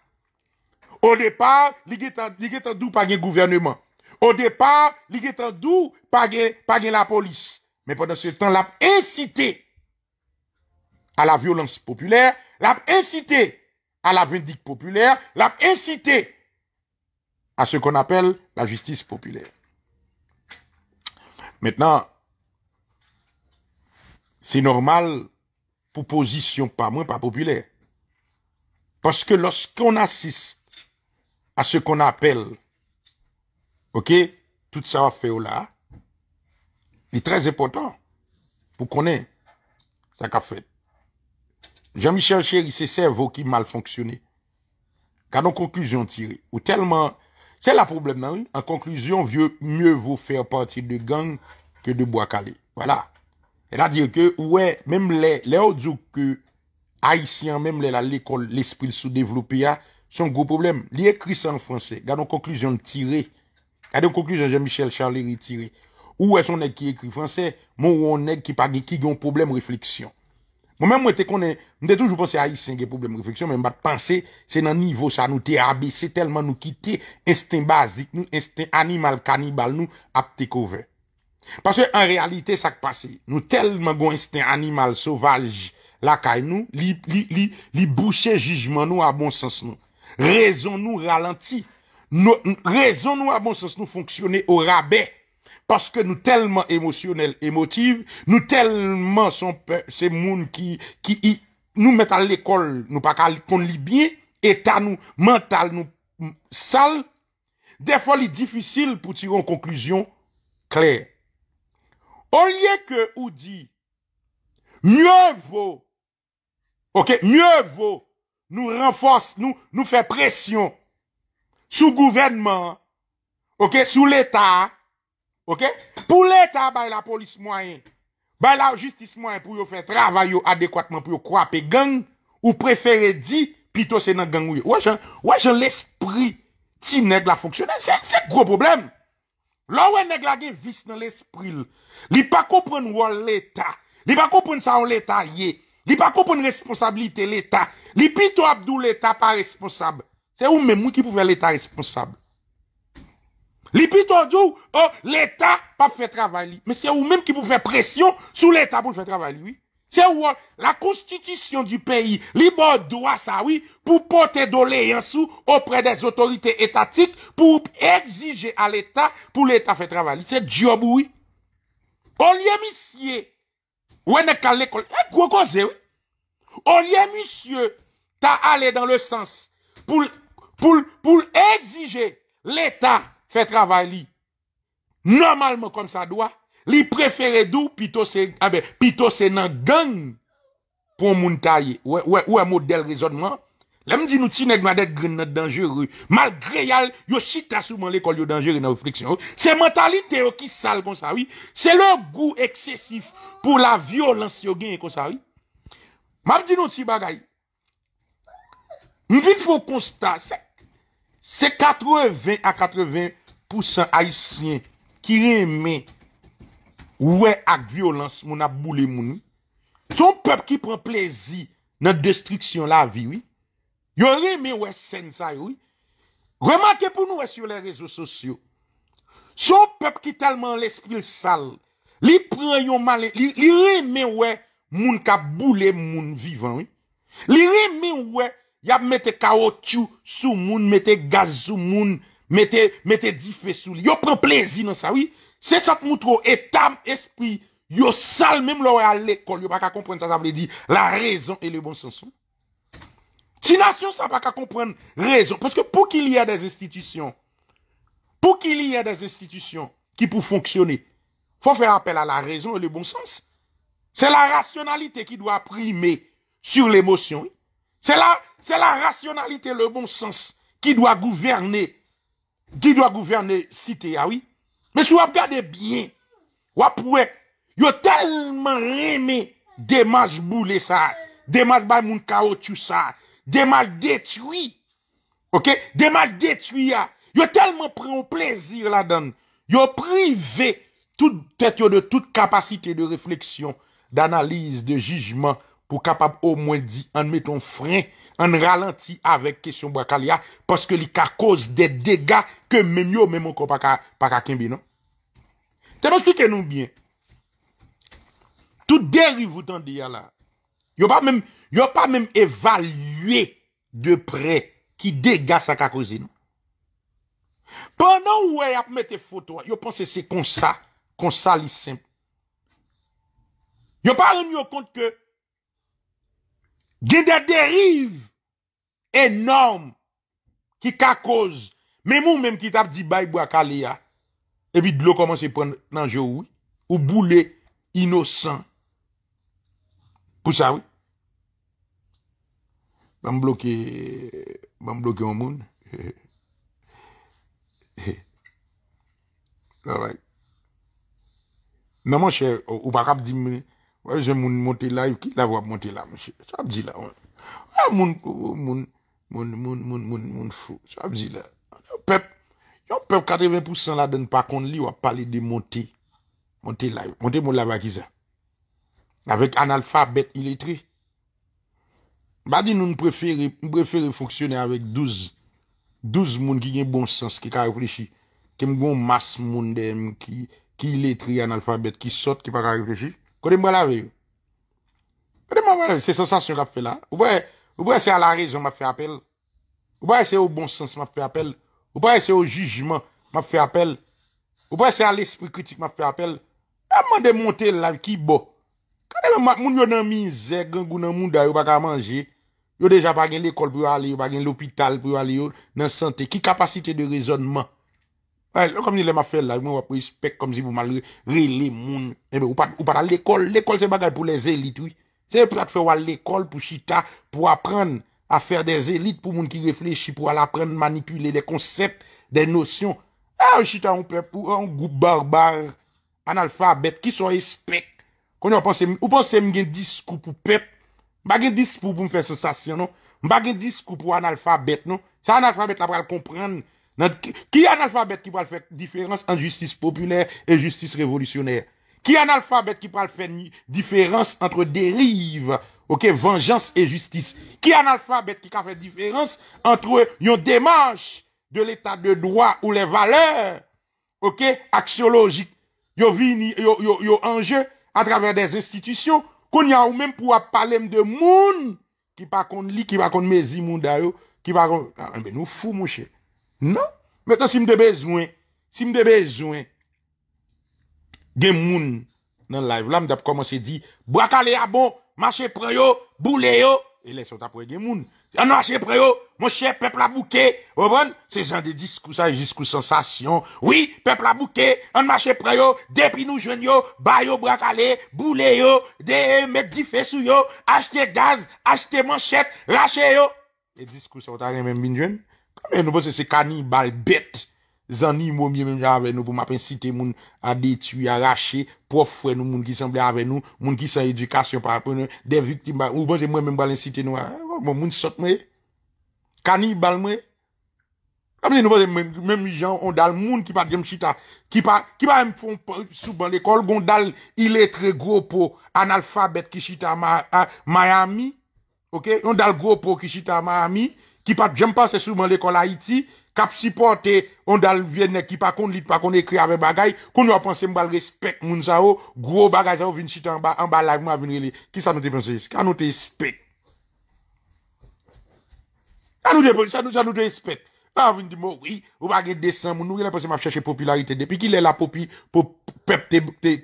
Au départ, il était doux par le gouvernement. Au départ, il était doux par la police. Mais pendant ce temps, l'a incité à la violence populaire, l'a incité à la vindicte populaire, l'a incité à ce qu'on appelle la justice populaire. Maintenant, c'est normal pour position pas moins pas populaire. Parce que lorsqu'on assiste à ce qu'on appelle, ok, tout ça va faire là, est très important pour qu'on ait ça qu'a fait. Jean-Michel Chéry, c'est cerveau qui mal fonctionné. Quand on conclusions tirées, ou tellement Se la probleme nan yon, an konklusyon, vieu myevo fèr pati de gang ke de Boakale. Voilà. E la dire ke, ouè, mèm lè, lè ou djouk ke haisyen, mèm lè la l'école, l'esprit sou devlopé ya, son gwo probleme. Li ekri san fransè, gwa don konklusyon tire, gwa don konklusyon Jean-Michel Charlerie tire, ou wè son ek ki ekri fransè, moun woun ek ki pa gè ki gwen probleme refleksyon. Mwen mwen te konen, mwen te toujou ponse a yi seng e poublem refeksyon, men mwen bat panse se nan nivou sa nou te abese telman nou kite insten bazik nou, insten animal kanibal nou ap te kove. Paswe an realite sak pase, nou telman gwen insten animal sovalj la kay nou, li brouche jujman nou a bon sens nou. Rezon nou ralenti, rezon nou a bon sens nou fonksyone ou rabè. parce que nous tellement émotionnels, émotifs, nous tellement sont ces monde qui qui nous mettent à l'école, nous pas qu'on lit bien, état nous mental nous sale. Des fois, il est difficile pour tirer une conclusion claire. Au lieu que ou dit mieux vaut OK, mieux vaut nous renforce, nous nous fait pression sous gouvernement, OK, sous l'état Pou l'Etat bay la polis mwayen, bay la justice mwayen pou yo fè travay yo adekwatman pou yo kwape gang ou prefere di pito se nan gang ou yo. Wajan l'esprit ti neg la fonksyonel, se kro problem. Lawen neg la gen vis nan l'esprit. Li pa koupren wò l'Etat, li pa koupren sa an l'Etat ye, li pa koupren responsabilite l'Etat, li pito abdou l'Etat pa responsable. Se ou men mwen ki pou ven l'Etat responsable. Li piton di ou, oh, l'Etat pa fè travèli. Mè se ou mèm ki pou fè presyon sou l'Etat pou fè travèli, oui. Se ou ou, oh, la konstitisyon di peyi, li bon doa sa, oui, pou pote do le yansou opre des otorite etatik, pou exige al Eta pou l'Eta fè travèli. Se di ob, oui. O liye misye, wè ne kal le kol, e kwo goze, oui. O liye misye, ta ale dan le sens, pou l'exige l'Eta, fè travay li, normalman kom sa doa, li prefere dou, pito se nan gang, kon moun ta ye, ou a e, e, e model rezonman, la m di nou ti neg madet grenat dangere, mal greyal, yo shit asouman le kol yo dangere nan ou friksyon, se mentalite yo ki sal kon sa wi, se lo gou eksesif, pou la violans yo gen kon sa wi, ma m di nou ti bagay, m vin fwo konsta, se 80 a 80% 80% haïtien qui remet ouais avec violence mon a boulé moun son peuple qui prend plaisir dans destruction la vie oui yo remet ouais scène ça oui remarquez pour nous sur les réseaux sociaux son peuple qui tellement l'esprit sale li prend yon mal li, remet ouais moun ka boulé moun vivant oui li remet ouais y a mette caoutchouc sous moun mette gaz sous moun mettez, mettez dix sous Yo prend plaisir dans ça, oui. C'est ça que montre état, esprit, yo sale même là à l'école, yo pas qu'à comprendre ça, ça veut dire la raison e et e le bon sens. Si nation ça pas qu'à comprendre raison, parce que pour qu'il y ait des institutions, pour qu'il y ait des institutions qui pour fonctionner, faut faire appel à la raison et le bon sens. C'est la rationalité qui doit primer sur l'émotion. C'est la, c'est la rationalité, le bon sens qui doit gouverner qui doit gouverner cité, ah oui. Mais si vous regardez bien, vous pouvez, vous tellement aimé des boule ça, des ba moun caoutchouc ça, démarche détruit, ok, démarche détruit, ah. vous tellement pris plaisir là-dedans, vous privé toute tête de toute capacité de réflexion, d'analyse, de jugement, pou kapap ou mwen di an meton frem, an ralanti avek kesyon bo akal ya, paske li ka koz de dega, ke men yo men moko pa ka kembi, non? Tè non soute nou bien. Tout deri voutan di ya la. Yo pa men, yo pa men evalue de pre ki dega sa ka kozi, non? Panan ou we ap mette foto, yo panse se konsa, konsa li simple. Yo pa remi yo kont ke, Gende derive. Enorme. Ki kakoz. Memou menm ki tap di bayi bou akale ya. Ebi dlo komanse pon nanjou. Ou boule inosan. Pousa wè. Mwenm blokè. Mwenm blokè mounmoun. <laughs> Mwenm mwenche ou pakap di mwenmoun. Yon pep 80% la den pa kon li wap pale de monte, monte la. Monte moun la bakiza. Navek analfabet iletri. Badi nou mou preferi foksyone avek 12. 12 moun ki gen bon sens, ki ka reflechi. Ki moun mas moun dem, ki iletri analfabet, ki sot, ki pa reflechi. Kote mwa lave yo? Kote mwa lave yo? Se sensasyon kap fe la? Ou pa ese a la rezon ma fe apel? Ou pa ese a bon sens ma fe apel? Ou pa ese a jujman ma fe apel? Ou pa ese a l'espri kritik ma fe apel? A e man de monte lave ki bo? Kote mwa moun yo nan mizè, gangou nan moun dayo, baka manje? Yo deja pa gen l'ekol pou yo ale yo, pa gen l'opital pou yo ale yo, nan sante? Ki kapasite de rezonman? Wè, lè kom di lèm a fè lè, mwen wè pou y spek kom di pou mal rè lè moun. Ebe, ou pat al l'ekol. L'ekol se bagay pou lè zélit, wè. Se yè pou tat fè wè l'ekol pou chita pou apren a fèr dè zélit pou moun ki reflechi pou al apren manipule lè konsept, dè nosyon. A, ou chita, ou pep pou, a, ou goup barbare, analfabet, ki sou y spek. Kon yon panse, ou panse mwen gen diskou pou pep. Mba gen diskou pou mwen fè se sasyon, non. Mba gen diskou pou analfabet, non. Sa analfabet la pral komprenn. Ki an alfabet ki pral fèd diferans an justice populèr e justice revolutyonèr? Ki an alfabet ki pral fèd diferans antre dérive? Ok, venjans e justice. Ki an alfabet ki pral fèd diferans antre yon démarche de l'état de droit ou lè valeur? Ok, aksyologik. Yo anje a travèr des istitisyon kon yaw mèm pou apalèm de moun ki pa kon li, ki pa kon mezi moun da yo ki pa kon... Ah, Mè nou fou mou chèl. Non, metan si mde bezwen, si mde bezwen Gen moun nan live, lam dap koman se di Bwakale a bon, manche preyo, boule yo E le sota pre gen moun An ah non, manche preyo, manche pepla bouke Ou bon, se jan de diskousan, diskousansasyon Oui, pepla bouke, an manche preyo, depi nou jwen yo Bayo bwakale, boule yo, de met di fesu yo euh, Achete gaz, achete manchet, lache yo E diskousan, ou ta remen bin jwen? Mwen nou vose se kanibal bet, zan ni moun mwen mwen jan ave nou pou mapen site moun a detui, a rache, pofwe nou moun ki san ble ave nou, moun ki san edukasyon pa apen nou, de vitim ba, ou vose mwen mwen mwen balen site nou, eh, bon, moun sot mwen, kanibal mwen. Mwen nou vose mwen mwen mwen jan, on dal moun ki pa djem chita, ki pa mwen foun pou souban l'ekol, goun dal iletre gwo pou analfabet ki chita Miami, ok, goun dal gwo pou ki chita Miami, ok, qui pas c'est c'est souvent l'école Haïti, cap supporter on dal vienne qui pas pas écrit avec bagay, qu'on doit penser m'bal respect moun gros bagay ça vinn chita en bas en bas m'a Qui ça nous te penser? Qui nous te respect? Ça nous ça nous ça te respect. Ah, oui, pas nous, m'a popularité. Depuis qu'il est la popi, peuple,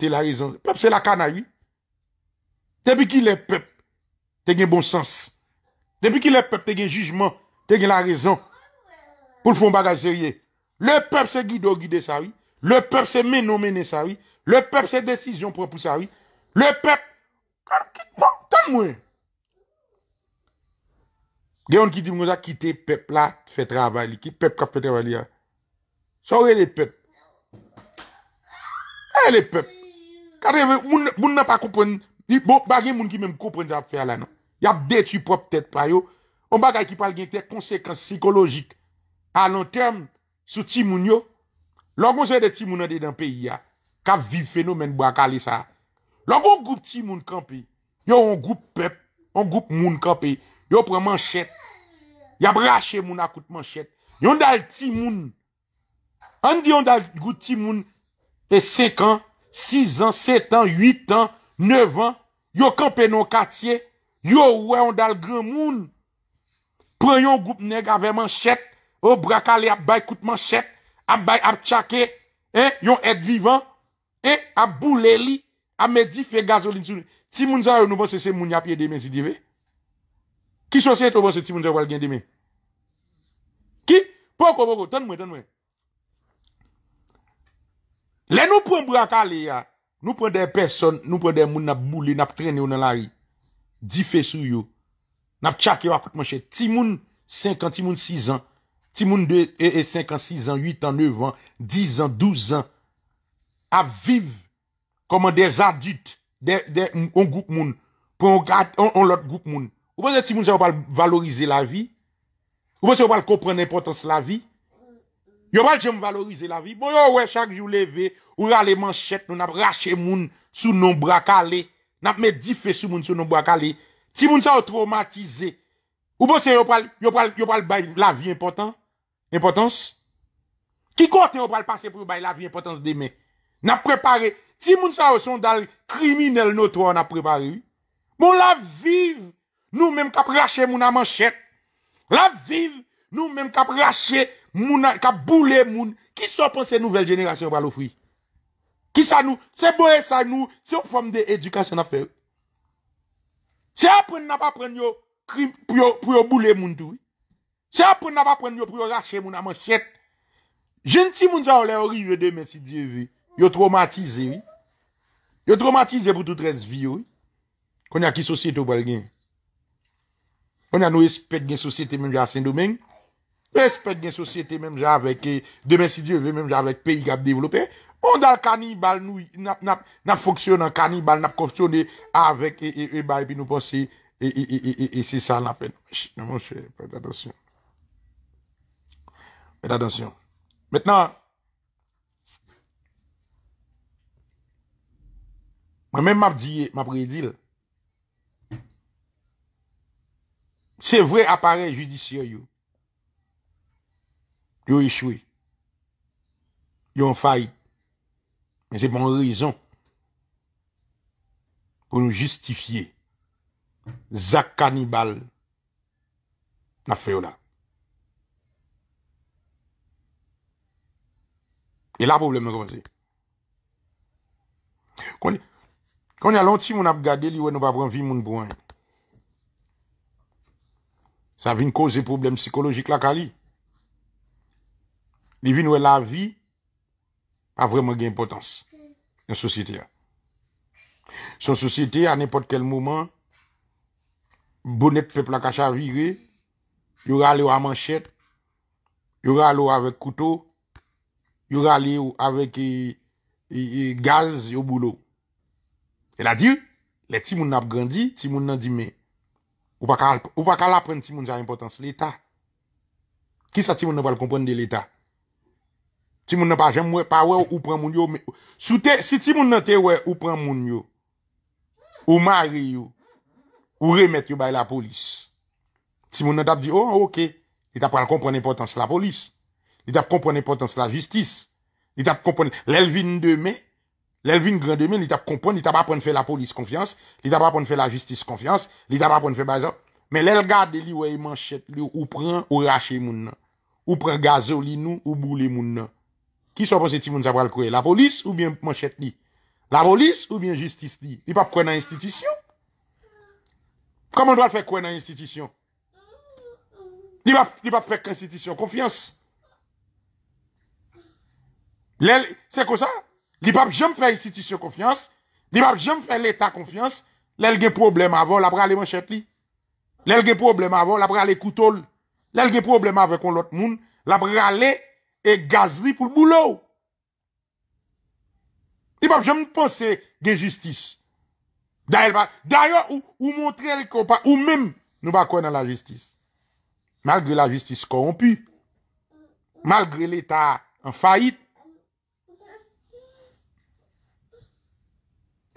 la raison. Pep c'est la canaille. Depuis qu'il est pep, t'es un bon sens. Depuis qu'il est peuple, t'es un jugement. Te gen la rezon pou l'fon bagaj serye. Le pep se guide ou guide sawi. Le pep se menomene sawi. Le pep se desisyon propou sawi. Le pep... Kite mwen. Kite mwen. Gen yon ki di mwen a kite pep la fet ravali. Ki pep kap fet ravali a. Sa ou e le pep? A e le pep? Kade mwen... Moun nan pa koupren... Bage moun ki men koupren sa fe ala nan. Yap detu prop tet payo... On bagay ki pal genk te konsekansi psikolojik alon term sou timoun yo. Langon se de timoun ade dan peyi ya, ka viv fenomen bo akale sa. Langon goup timoun kampe, yo yon goup pep, yon goup moun kampe, yo pre manchet, yon brache moun akout manchet, yon dal timoun. An di yon dal goup timoun te sek an, sis an, set an, yit an, nev an, yo kampe non katye, yo wey yon dal gren moun. Pren yon goup neg aveman chet, ou brakale ap bay koutman chet, ap bay ap chake, e, yon et vivan, e, ap boule li, a me di fe gazolin sou li. Ti moun za yo nou bon se se moun yapye demen si di ve? Ki sou se yo tou bon se ti moun za wal gen demen? Ki? Po kou boko, ton mwen, ton mwen. Le nou pren brakale ya, nou pren dey person, nou pren dey moun ap boule, nap trene ou nan la ri, di fe sou yo, Nap chak yo akout manchet. Ti moun 5 an, ti moun 6 an, ti moun 2 an, 5 an, 6 an, 8 an, 9 an, 10 an, 12 an, ap viv koman de zadut, de yon goup moun, pou yon lot goup moun. Opo se ti moun se wapal valorize la vi? Opo se wapal kompren importans la vi? Yon wapal jom valorize la vi? Bon yo we chak jou leve, ou rale manchet nou nap rache moun sou nou brakale, nap me dife sou moun sou nou brakale, Si moun sa ou traumatize, ou bose yo pral bay la vi importan, importans, ki kote yo pral pase pou bay la vi importans demen, na prepare, si moun sa ou son dal kriminel notwa na prepare, moun bon, la vive nou menm kap rache moun a manchet, la vive nou menm kap rache moun a, kap boule moun, ki so pon se nouvel jenerasyon pral ofri. Ki sa nou, se boye sa nou, se ou fom de edukasyon a fev. Se a pren nan pa pren yo krim pou yo boule moun tou. Se a pren nan pa pren yo pou yo rache moun nan man chet. Gentil moun zan ou le orive demen si diye vi. Yo traumatize. Yo traumatize pou tout res vi yo. Kon ya ki sosyete ou bel gen. Kon ya nou espèd gen sosyete men jè a Saint-Domingue. Espèd gen sosyete men jè avek eh, demen si diye vi men jè avek peyi gab devlopey. On a le cannibale, nous, n'a fonctionné en cannibale, n'a fonctionné avec, et, bah, nous pensons, et, c'est ça la peine. Mon cher, faites attention. Faites attention. Maintenant, moi-même, je dit, m'a prédit, c'est vrai appareil judiciaire, yo, yo échoué, yo en faillite. Men se bon rizon pou nou justifye zak kanibal na feyo la. E la probleme kon zi. Kon yalonti moun ap gade li wè nou pa pran vi moun bouan. Sa vin kose probleme psikologik la ka li. Li vin wè la vi a vremen gen impotans, yon sosi te a. Son sosi te a, an epot kel mouman, bonet fe plakacha viri, yon rale ou a manchet, yon rale ou avek koutou, yon rale ou avek gaz yo boulou. El a di, le ti moun ap grandi, ti moun nan di me, ou pa kal apren ti moun jan impotans, l'Etat. Ki sa ti moun nan bal kompren de l'Etat? Ti moun nan pa jem mwen pa wè ou ou pran moun yo. Sou te, si ti moun nan te wè ou pran moun yo, ou mari yo, ou remet yo bay la polis, ti moun nan tap di, oh, ok, li tap pran kompran epotans la polis, li tap kompran epotans la jistis, li tap kompran, lelvin de me, lelvin gran de me, li tap kompran, li tap ap pran fè la polis konfians, li tap ap pran fè la jistis konfians, li tap ap pran fè bay zan, men lel gade li wè yi e man chet li ou pran ou rache moun nan, ou pran gazolino ou boule moun nan, Ki sou positif moun sa pral koe? La polis ou bien manchet li? La polis ou bien justis li? Li pap kwen nan institisyon? Koman pral fè kwen nan institisyon? Li pap fè kwen institisyon? Konfians? Se ko sa? Li pap jom fè institisyon konfians? Li pap jom fè l'Etat konfians? Lèl gen problem avon? Lèl pral lè e manchet li? Lèl gen problem avon? Lèl e gen problem avon kon lòt moun? Lèl pral lè? E E gazri pou l boulou. I bap jen moun pense gen justis. Daryo ou montre l kompa ou menm nou ba konan la justis. Malgre la justis koronpi. Malgre l eta an faid.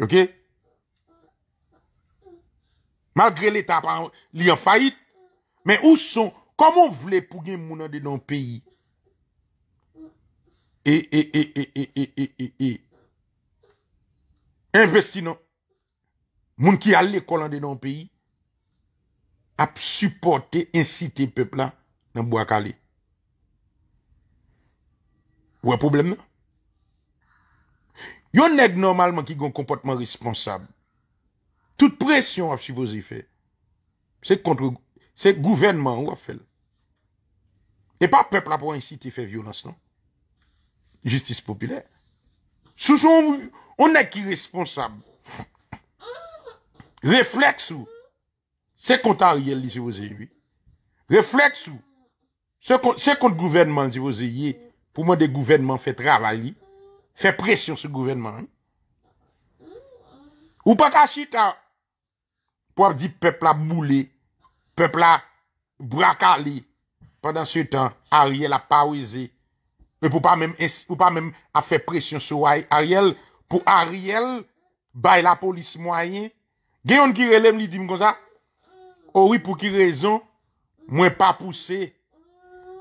Ok? Malgre l eta li an faid. Men ou son, komon vle pou gen mounande nan peyi? E, e, e, e, e, e, e, e, e, e, e. Investinon. Moun ki al lè kolande nan peyi. Ap supporte, incite pepla nan bo akale. Ou a problem nan? Yon neg normalman ki gon kompotman responsable. Tout presyon ap si vozi fe. Se kontre, se gouvernman ou a fel. E pa pepla pou incite fe violence nan. Justice Populère. Sousou, onè ki responsable. Reflexou, se konta arièl li se voseyevi. Reflexou, se konta gouvernement se voseyevi, pou mwen de gouvernement fè travali, fè presyon se gouvernement. Ou paka chita, pou ap di pepla moulé, pepla brakalé, pendant se tan arièl a pawezé Ou pa mèm a fè presyon sou Arielle Pou Arielle Bay la polis mwayen Gè yon ki relem li tim kon sa Ou oh wè pou ki rezon Mwen pa pousse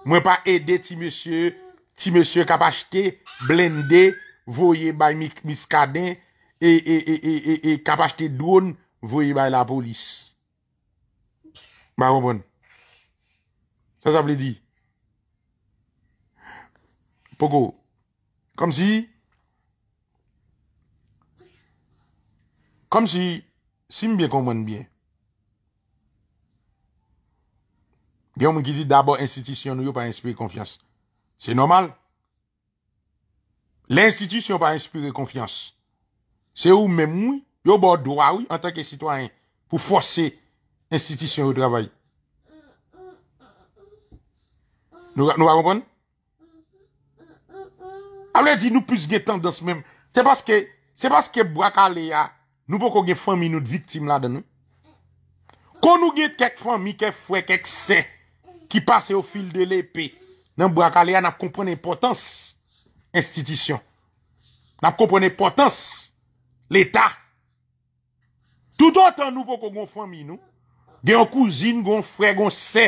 Mwen pa ede ti monsye Ti monsye kapache te Blende, voye bay miskaden E kapache te doun Voye bay la polis Mwen mwen Sa sa ble di Pogo. Comme si... Comme si... Si bien comprends bien. Il y qui dit d'abord institution nous pas inspirer confiance. C'est normal. L'institution pas inspirer confiance. C'est où même oui, yo le droit oui en tant que citoyen pour forcer l'institution au travail. Nous nous comprendre. A vle di nou pwis ge tan dans mèm. Se paske, se paske Bwakalea nou pou kon ge fwami nou di viktim la de nou. Kon nou ge kek fwami, kek fwe, kek se, ki pase ou fil de lèpe. Nan Bwakalea nap komponè potans, institisyon. Nap komponè potans, l'Etat. Tout an tan nou pou kon kon fwami nou, gen kouzine, kon fwe, kon se,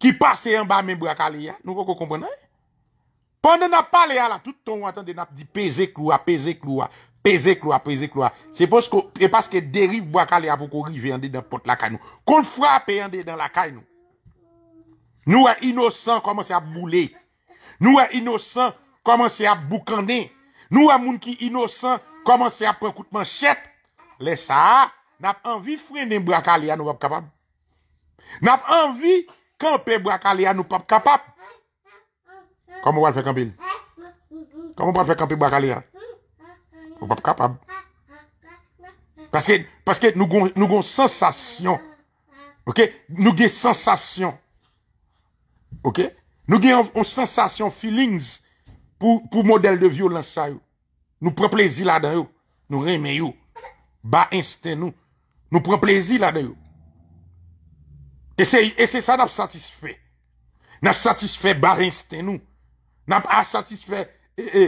ki pase yon ba men Bwakalea, nou pou kon komponè. Ponde nap pale a la, tout ton wantande nap di peze kloa, peze kloa, peze kloa, peze kloa. Se poske deri wakale a pou ko rive yande dan pot lakay nou. Kon fwa pe yande dan lakay nou. Nou wè inosan komanse a boule. Nou wè inosan komanse a boukande. Nou wè moun ki inosan komanse a prekoutman chep. Le sa, nap anvi frende mbrakale a nou wap kapap. Nap anvi kanpe mbrakale a nou wap kapap. Kamo wad fekampil? Kamo wad fekampil baka li a? Ou pap kapab? Paske nou gon sensasyon. Ok? Nou gen sensasyon. Ok? Nou gen sensasyon feelings pou model de vyo lan sa yo. Nou pren plezi la dan yo. Nou reme yo. Ba inste nou. Nou pren plezi la dan yo. E se sa nap satisfe. Nap satisfe ba inste nou. Nap asatisfè e, e,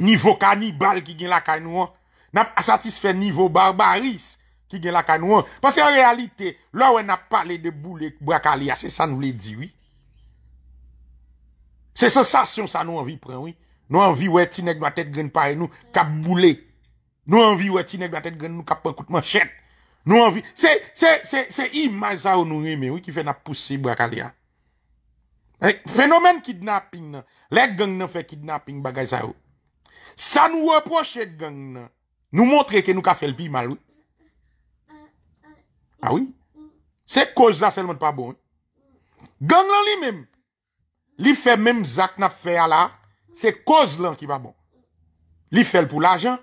nivou kanibal ki gen lakay nou an Nap asatisfè nivou barbaris ki gen lakay nou an Paske an realite, lò wè nap pale de boule brakalya se sa nou le diwi Se sensasyon sa nou anvi pren wè Nou anvi wè tinek nou atet gren pare nou kap boule Nou anvi wè tinek nou atet gren nou kap pankout man chen Nou anvi, se ima za ou nou eme wè ki fè nap puse brakalya E fenomen kidnapping nan. Lèk gang nan fè kidnapping bagay sa ou. Sa nou wè poche gang nan. Nou montre ke nou ka fèl pi mal wè. A wè. Se koz la selman pa bon. Gang lan li mèm. Li fè mèm zak na fè ala. Se koz lan ki pa bon. Li fèl pou l'ajan.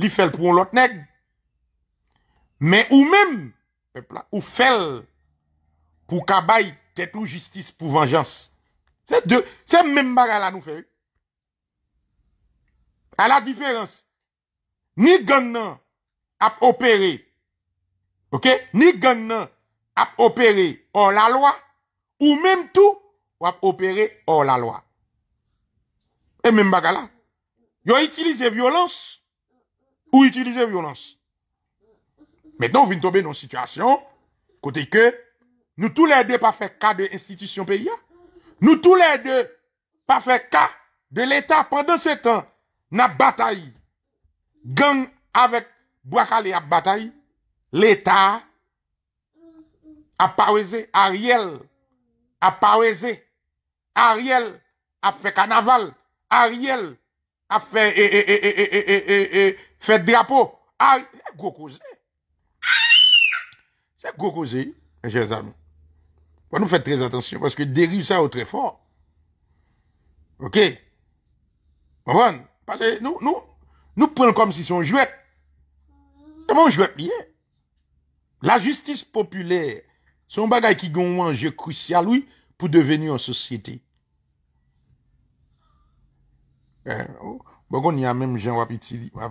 Li fèl pou on lot neg. Mè ou mèm. Ou fèl. Pou kabaï. Kè tou justice pou vangens. Sè mèmba gala nou fè. A la diferens. Ni gannan ap opere. Ok. Ni gannan ap opere or la loa. Ou mèm tou ap opere or la loa. Sè mèmba gala. Yo a itilize violons. Ou itilize violons. Mèndan ou vin tobe nou situasyon. Kote kè. Nou tou lè dè pa fè kà de institisyon pè ya. Nou tou lè dè pa fè kà de l'Etat pandan se tan na bataï. Gang avèk Bwakale a bataï, l'Etat a parwese, a riel, a parwese, a riel, a fè kanaval, a riel, a fè e, e, e, e, e, e, e, e, fè drapo, a riel. Gokouze. Se Gokouze, enjèz amou, Fwa nou fè trèz atensyon. Fwa ske derive sa ou trè fòr. Ok. Mwavon. Pase nou. Nou pren kom si son jwèp. Kèman jwèp liè. La justis popule. Son bagay ki goun wange kru sialoui. Pou deveni an sosyete. Eh, mwavon oh. ni a menm jen wap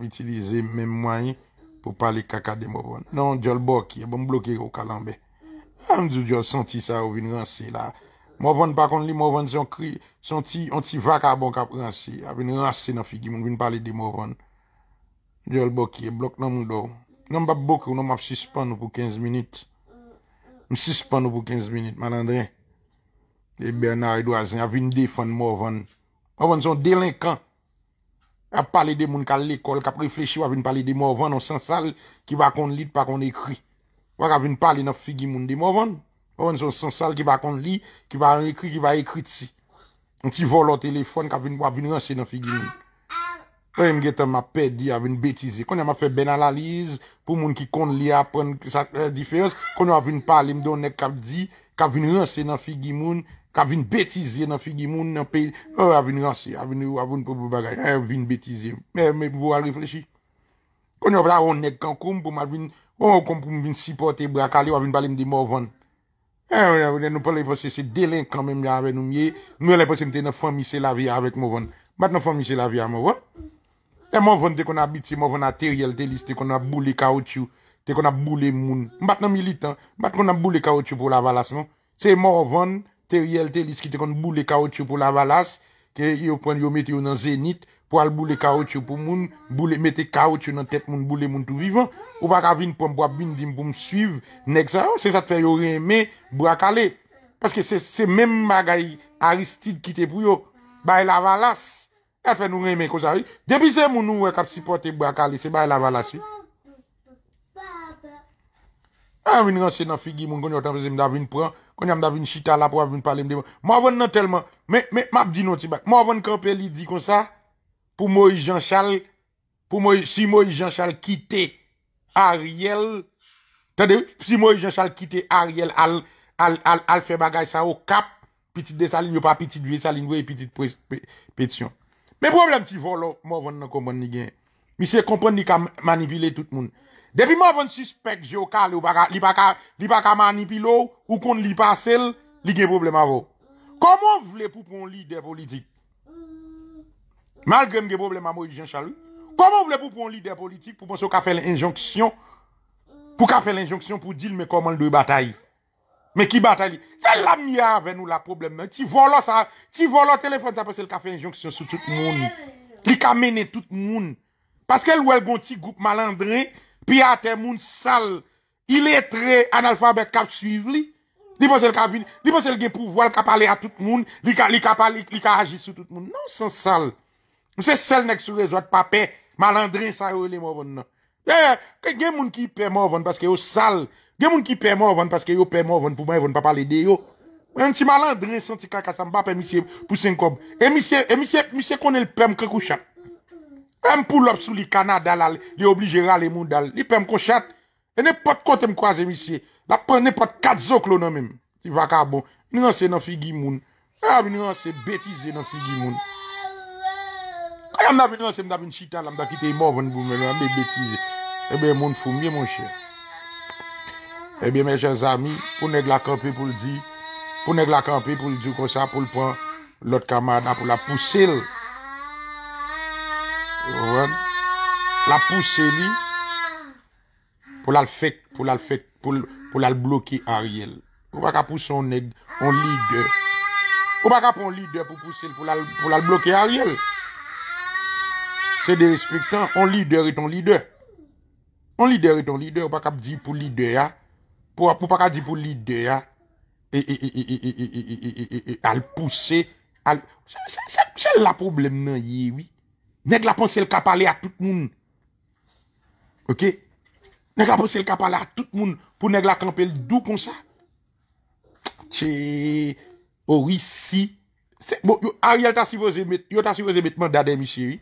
itilize menm mayen. Pou pale kaka de mwavon. Non, djol bò ki. Mwen blokir yo kalanbe. Mwen blokir yo kalanbe. Amdou diol senti sa ou vin rase la. Mouvan pa kon li mouvan si yon kri. Senti, onti vaka bon kap rase. A vin rase nan figi moun. Vin pale de mouvan. Diyol bokye, blok nan moun do. Nan ba bokye, moun ap suspon nou pou 15 minit. Moun suspon nou pou 15 minit. Manandre. E Bernard Edouazen, a vin defon mouvan. Mouvan son delinkan. A pale de moun kal lekol. Kap reflechi wap vin pale de mouvan. Moun sensal ki va kon lit pa kon ekri. wak avin pale nan figi moun di mou avan. Avan sou sensal ki va kon li, ki va ekri, ki va ekri ti. Nti volo telefon, wak vin rase nan figi moun. Kwenye m getan ma pedi, avin betize. Kwenye m a fe ben analize, pou moun ki kon li apren, sa eh, diferens, kwenye wak vin pale, m don nek kap di, wak vin rase nan figi moun, wak vin betize nan figi moun, wak eh, vin rase, wak vin pou pou bagay, wak eh, vin betize. Mè mè mè mwou wak reflechi. Kwenye wap la on nek kan koum, pou m avin... Ou oh, kon pou mou vin sipote e brakale, ou avin pale mdi Morvan. E, eh, nou pou lè posè se delen kanmèm ya avè nou mye, nou lè posè mte nan famise la viya avèk Morvan. Bat nan famise la viya Morvan? E Morvan te kon abit si Morvan a teriyel te lis te kon nan boule kaoutchou, te kon nan boule moun. Bat nan militan, bat kon nan boule kaoutchou pou la valas, non? Se Morvan teriyel te lis ki te kon boule kaoutchou pou la valas, te yo pon yo met yo nan zenit, pou al boule kaoutyo pou moun, boule mette kaoutyo nan tet moun, boule moun tou vivan, ou baka vin pou mwap bin dim pou msuyv, nek sa, se sa te fe yon reyeme, brakale, paske se, se menm bagay, Aristide kite pou yo, bay lavalas, se te fe yon reyeme kon sa yon, debi se moun ouwe kap si pote brakale, se bay lavalas yon, an vin ranse nan figi moun, kon yon tan prese mda vin pran, kon yon mda vin chitala, pou avin pale mde mwen, mwavon nan telman, me, me, mwap di nou ti bak, pou mou yi jan chal, si mou yi jan chal kite Ariel, tade, si mou yi jan chal kite Ariel, al fe bagay sa ou kap, pitit desalini ou pa pitit desalini ou e pitit petisyon. Me problem ti volo, mou ven nan kompon ni gen. Mi se kompon ni ka manipile tout moun. Depi mou ven suspek Joka li pa ka manipilo, ou kon li pa sel, li gen problem avou. Komo vle pou pon li de politik? Mal genm ge boble mamoy di jen chalou. Koum ouble pou pon lider politik pou pon sou ka fè l'injonksyon. Pou ka fè l'injonksyon pou dil me kouman l doy batayi. Me ki batayi. Se la miya ven nou la probleme. Ti volo sa. Ti volo telefon sa pou sel ka fè injonksyon sou tout moun. Li ka mene tout moun. Paske l wèl bon ti goup malandre. Pi a te moun sal. Il etre an alfabet kap suiv li. Li pon sel ka vin. Li pon sel gen pou vo al kap ale a tout moun. Li ka agi sou tout moun. Non san sal. Mwen se sel nek sou rezo at pape Malandren sa yo le moun voun nan Gen moun ki pe moun voun paske yo sal Gen moun ki pe moun voun paske yo pe moun voun Pouman yon papa le deyo Mwen ti malandren senti kaka sa mba Pe mwen se pousen kob E mwen se e konel pem kakouchat E mwen pou lop sou li kana dal al Li oblige rale moun dal Li pem kakouchat E nepot kote mkwaze mwen se La pen nepot kat zok loun nan men Si vakar bon Mwen se nan figi moun Mwen se betize nan figi moun Kwa yon apen yon se mdamin chitan la, mdakite yon moun pou mwen yon, eh mwen betize. Ebe, moun founmye, moun chè. Ebe, eh mè chè zami, pou nèk la kampe pou l'di, pou nèk la kampe pou l'di ou konsa pou l'pan, l'ot kamana pou la pousse l. Ou an, la pousse l, pou l'al fèk, pou l'al fèk, pou l'al bloké a riel. Ou baka pousse, on nèk, on lig. Ou baka pou on lig, pou pousse l, pou l'al bloké a riel. Se de respetan, an lider et an lider. An lider et an lider, bak ap di pou lider ya. Po bak ap di pou lider ya. E, e, e, e, e, e, e, e, e, e, e, e, e, e, e, al pousse, al... Se la probleman ye, oui. Neg la ponsel kapale a tout moun. Ok? Neg la ponsel kapale a tout moun pou neg la kampele d'ou pon sa. Che, orisi. Si, se, bon, yo a yel ta si voze metman dadem isye, oui.